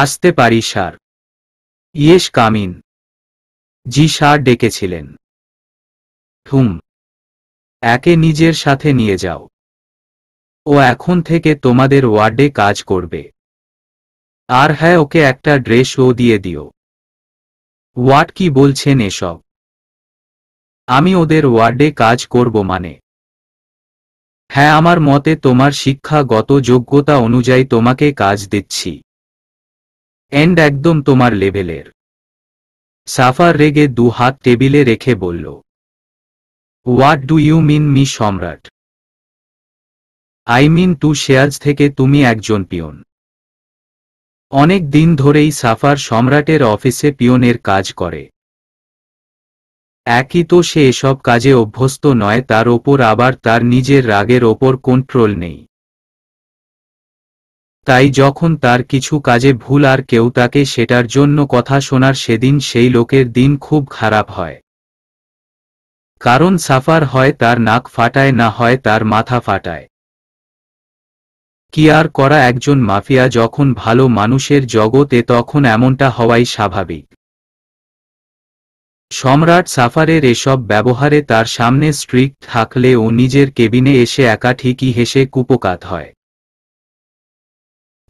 আসতে পারি স্যার ইয়েস কামিন জি শাহ ডেকেছিলেন হুম একে নিজের সাথে নিয়ে যাও ও এখন থেকে তোমাদের ওয়ার্ডে কাজ করবে আর হ্যাঁ ওকে একটা ড্রেসও দিয়ে দিও ওয়ার্ড কি বলছেন এসব আমি ওদের ওয়ার্ডে কাজ করব মানে হ্যাঁ আমার মতে তোমার শিক্ষাগত যোগ্যতা অনুযায়ী তোমাকে কাজ দিচ্ছি এন্ড একদম তোমার লেভেলের সাফার রেগে দু হাত টেবিলে রেখে বলল what do you mean Mr Samrat I mean two shares থেকে তুমি একজন পিয়ন অনেক দিন ধরেই সাফার সম্রাটের অফিসে পিয়নের কাজ করে একই তো সে এসব কাজে অভ্যস্ত নয় তার ওপর আবার তার নিজের রাগের ওপর কন্ট্রোল নেই তাই যখন তার কিছু কাজে ভুল আর কেউ তাকে সেটার জন্য কথা শোনার সেদিন সেই লোকের দিন খুব খারাপ হয় কারণ সাফার হয় তার নাক ফাটায় না হয় তার মাথা ফাটায় কি আর করা একজন মাফিয়া যখন ভালো মানুষের জগতে তখন এমনটা হওয়াই স্বাভাবিক সম্রাট সাফারের এসব ব্যবহারে তার সামনে স্ট্রিক্ট থাকলে ও নিজের কেবিনে এসে একা ঠিকই হেসে কুপকাত হয়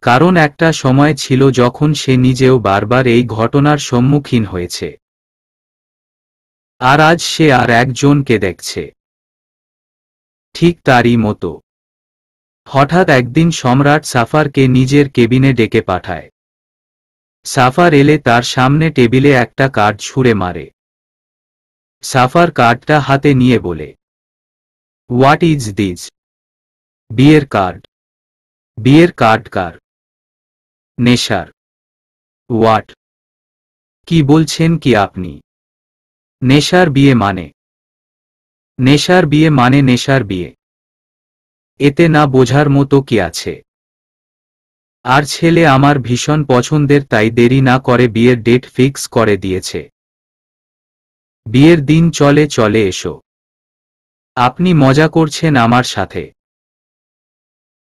কারণ একটা সময় ছিল যখন সে নিজেও বারবার এই ঘটনার সম্মুখীন হয়েছে আর আজ সে আর একজনকে দেখছে ঠিক তারই মতো হঠাৎ একদিন সম্রাট সাফারকে নিজের কেবিনে ডেকে পাঠায় সাফার এলে তার সামনে টেবিলে একটা কার্ড ছুঁড়ে মারে সাফার কার্ডটা হাতে নিয়ে বলে হোয়াট ইজ দিজ বিয়ের কার্ড বিয়ের কার্ড কার নেশার ওয়াট কি বলছেন কি আপনি নেশার বিয়ে মানে নেশার বিয়ে মানে নেশার বিয়ে এতে না বোঝার মতো কি আছে আর ছেলে আমার ভীষণ পছন্দের তাই দেরি না করে বিয়ের ডেট ফিক্স করে দিয়েছে বিয়ের দিন চলে চলে এসো আপনি মজা করছেন আমার সাথে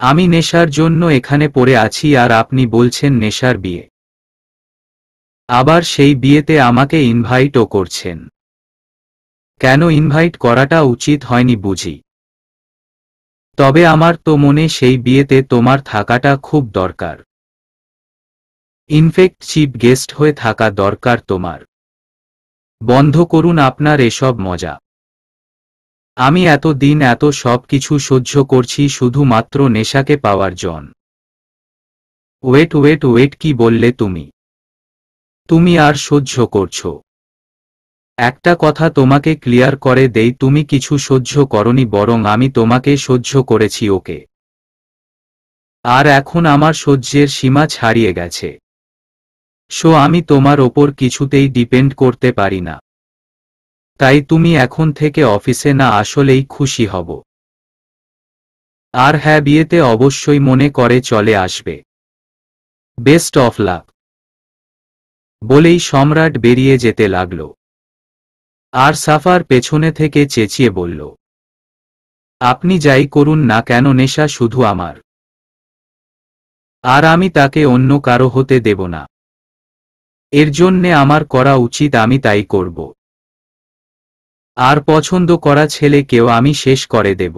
আমি নেশার জন্য এখানে পড়ে আছি আর আপনি বলছেন নেশার বিয়ে আবার সেই বিয়েতে আমাকে ইনভাইটও করছেন কেন ইনভাইট করাটা উচিত হয়নি বুঝি তবে আমার তো মনে সেই বিয়েতে তোমার থাকাটা খুব দরকার ইনফেক্ট চিপ গেস্ট হয়ে থাকা দরকার তোমার বন্ধ করুন আপনার এসব মজা আমি এত দিন এত সব কিছু সহ্য করছি শুধুমাত্র নেশাকে পাওয়ার জন ওয়েট ওয়েট ওয়েট কি বললে তুমি তুমি আর সহ্য করছো একটা কথা তোমাকে ক্লিয়ার করে দেই তুমি কিছু সহ্য করনি বরং আমি তোমাকে সহ্য করেছি ওকে আর এখন আমার সহ্যের সীমা ছাড়িয়ে গেছে সো আমি তোমার ওপর কিছুতেই ডিপেন্ড করতে পারি না তাই তুমি এখন থেকে অফিসে না আসলেই খুশি হব আর হ্যাঁ বিয়েতে অবশ্যই মনে করে চলে আসবে বেস্ট অফ লাভ বলেই সম্রাট বেরিয়ে যেতে লাগল আর সাফার পেছনে থেকে চেঁচিয়ে বলল আপনি যাই করুন না কেন নেশা শুধু আমার আর আমি তাকে অন্য কারো হতে দেব না এর জন্যে আমার করা উচিত আমি তাই করব আর পছন্দ করা কেউ আমি শেষ করে দেব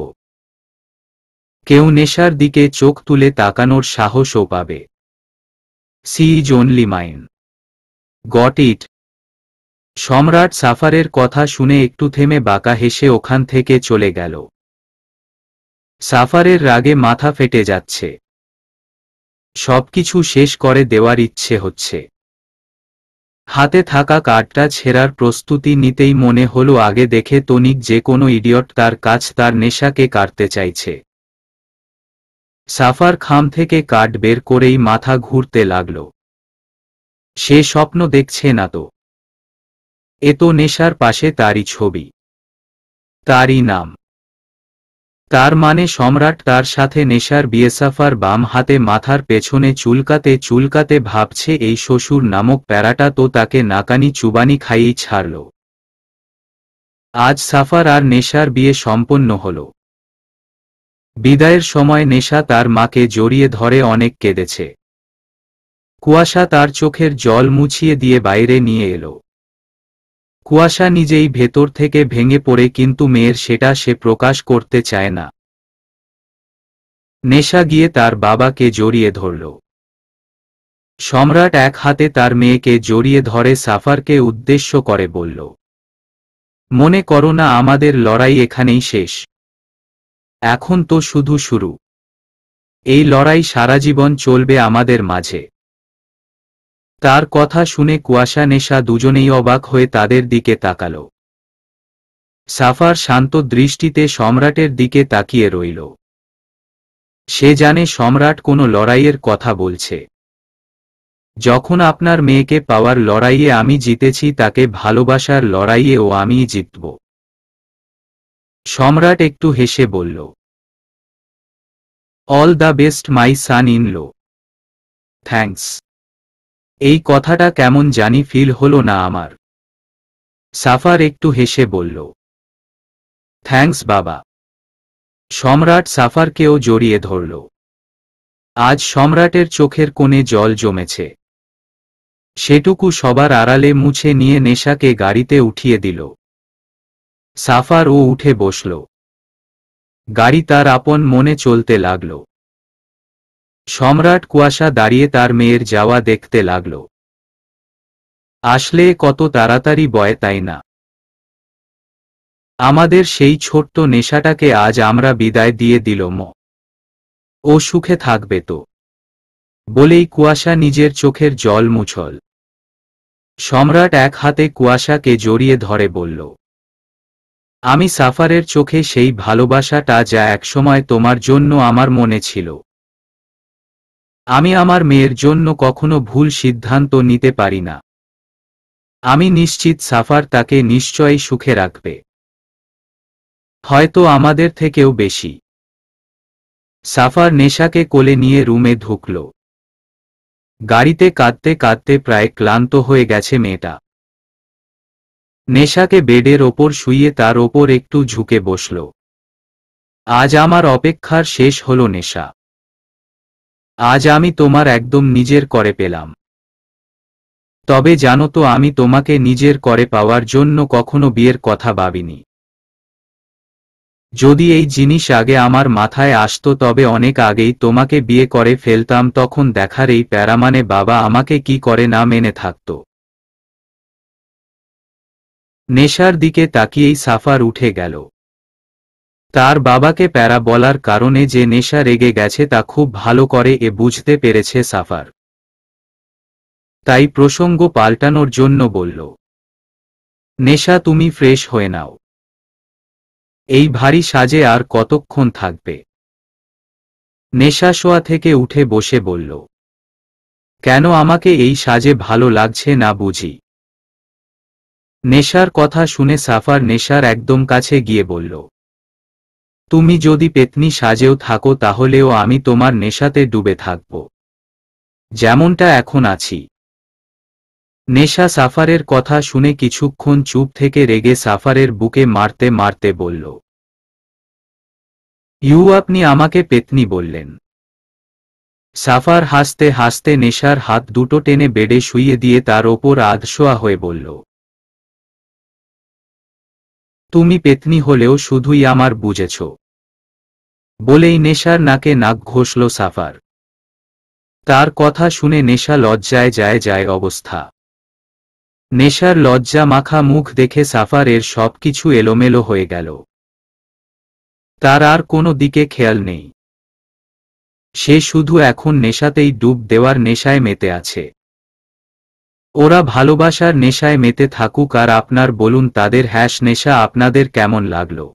কেউ নেশার দিকে চোখ তুলে তাকানোর সাহসও পাবে she is only mine got it Samrat সাফারের কথা শুনে একটু থেমে বাঁকা হেসে ওখান থেকে চলে গেল সাফারের রাগে মাথা ফেটে যাচ্ছে সবকিছু শেষ করে দেওয়ার ইচ্ছে হচ্ছে হাতে থাকা কার্ডটা ছেঁড়ার প্রস্তুতি নিতেই মনে হলো আগে দেখে তনিক যে কোনো ইডিয়ট তার কাজ তার নেশাকে কাটতে চাইছে সাফার খাম থেকে কার্ড বের করেই মাথা ঘুরতে লাগল সে স্বপ্ন দেখছে না তো এ তো নেশার পাশে তারই ছবি তারই নাম তার মানে সম্রাট তার সাথে নেশার বিএসাফার বাম হাতে মাথার পেছনে চুলকাতে চুলকাতে ভাবছে এই শ্বশুর নামক প্যারাটা তো তাকে নাকানি চুবানি খাইয়েই ছাড়ল আজ সাফার আর নেশার বিয়ে সম্পন্ন হল বিদায়ের সময় নেশা তার মাকে জড়িয়ে ধরে অনেক কেঁদেছে কুয়াশা তার চোখের জল মুছিয়ে দিয়ে বাইরে নিয়ে এলো কুয়াশা নিজেই ভেতর থেকে ভেঙে পড়ে কিন্তু মেয়ের সেটা সে প্রকাশ করতে চায় না নেশা গিয়ে তার বাবাকে জড়িয়ে ধরল সম্রাট এক হাতে তার মেয়েকে জড়িয়ে ধরে সাফারকে উদ্দেশ্য করে বলল মনে করো না আমাদের লড়াই এখানেই শেষ এখন তো শুধু শুরু এই লড়াই সারা জীবন চলবে আমাদের মাঝে তার কথা শুনে কুয়াশা নেশা দুজনেই অবাক হয়ে তাদের দিকে তাকাল সাফার শান্ত দৃষ্টিতে সম্রাটের দিকে তাকিয়ে রইল সে জানে সম্রাট কোনো লড়াইয়ের কথা বলছে যখন আপনার মেয়েকে পাওয়ার লড়াইয়ে আমি জিতেছি তাকে ভালোবাসার লড়াইয়ে ও আমি জিতব সম্রাট একটু হেসে বলল all the best my son in law thanks এই কথাটা কেমন জানি ফিল হলো না আমার সাফার একটু হেসে বলল থ্যাংকস বাবা সম্রাট সাফারকেও জড়িয়ে ধরল আজ সম্রাটের চোখের কোণে জল জমেছে সেটুকু সবার আড়ালে মুছে নিয়ে নেশাকে গাড়িতে উঠিয়ে দিল সাফার ও উঠে বসল গাড়ি তার আপন মনে চলতে লাগলো সম্রাট কুয়াশা দাঁড়িয়ে তার মেয়ের যাওয়া দেখতে লাগল আসলে কত তাড়াতাড়ি বয় তাই না আমাদের সেই ছোট্ট নেশাটাকে আজ আমরা বিদায় দিয়ে দিল ম ও সুখে থাকবে তো বলেই কুয়াশা নিজের চোখের জল মুছল সম্রাট এক হাতে কুয়াশাকে জড়িয়ে ধরে বলল আমি সাফারের চোখে সেই ভালোবাসাটা যা একসময় তোমার জন্য আমার মনে ছিল আমি আমার মেয়ের জন্য কখনো ভুল সিদ্ধান্ত নিতে পারি না আমি নিশ্চিত সাফার তাকে নিশ্চয়ই সুখে রাখবে হয়তো আমাদের থেকেও বেশি সাফার নেশাকে কোলে নিয়ে রুমে ঢুকল গাড়িতে কাঁদতে কাঁদতে প্রায় ক্লান্ত হয়ে গেছে মেয়েটা নেশাকে বেডের ওপর শুয়ে তার ওপর একটু ঝুঁকে বসল আজ আমার অপেক্ষার শেষ হল নেশা আজ আমি তোমার একদম নিজের করে পেলাম তবে জানো তো আমি তোমাকে নিজের করে পাওয়ার জন্য কখনো বিয়ের কথা ভাবিনি যদি এই জিনিস আগে আমার মাথায় আসতো তবে অনেক আগেই তোমাকে বিয়ে করে ফেলতাম তখন দেখার এই প্যারামানে বাবা আমাকে কি করে না মেনে থাকত নেশার দিকে তাকিয়েই সাফার উঠে গেল তার বাবাকে প্যারা বলার কারণে যে নেশা রেগে গেছে তা খুব ভালো করে এ বুঝতে পেরেছে সাফার তাই প্রসঙ্গ পাল্টানোর জন্য বলল নেশা তুমি ফ্রেশ হয়ে নাও এই ভারী সাজে আর কতক্ষণ থাকবে নেশা শোয়া থেকে উঠে বসে বলল কেন আমাকে এই সাজে ভালো লাগছে না বুঝি নেশার কথা শুনে সাফার নেশার একদম কাছে গিয়ে বলল তুমি যদি পেতনি সাজেও থাকো তাহলেও আমি তোমার নেশাতে ডুবে থাকব যেমনটা এখন আছি নেশা সাফারের কথা শুনে কিছুক্ষণ চুপ থেকে রেগে সাফারের বুকে মারতে মারতে বলল ইউ আপনি আমাকে পেতনি বললেন সাফার হাসতে হাসতে নেশার হাত দুটো টেনে বেডে শুইয়ে দিয়ে তার ওপর আধশোয়া হয়ে বলল তুমি পেতনি হলেও শুধুই আমার বুঝেছ বলেই নেশার নাকে নাক ঘষল সাফার তার কথা শুনে নেশা লজ্জায় যায় যায় অবস্থা নেশার লজ্জা মাখা মুখ দেখে সাফারের সবকিছু এলোমেলো হয়ে গেল তার আর কোনো দিকে খেয়াল নেই সে শুধু এখন নেশাতেই ডুব দেওয়ার নেশায় মেতে আছে ওরা ভালোবাসার নেশায় মেতে থাকুক আর আপনার বলুন তাদের হ্যাশ নেশা আপনাদের কেমন লাগলো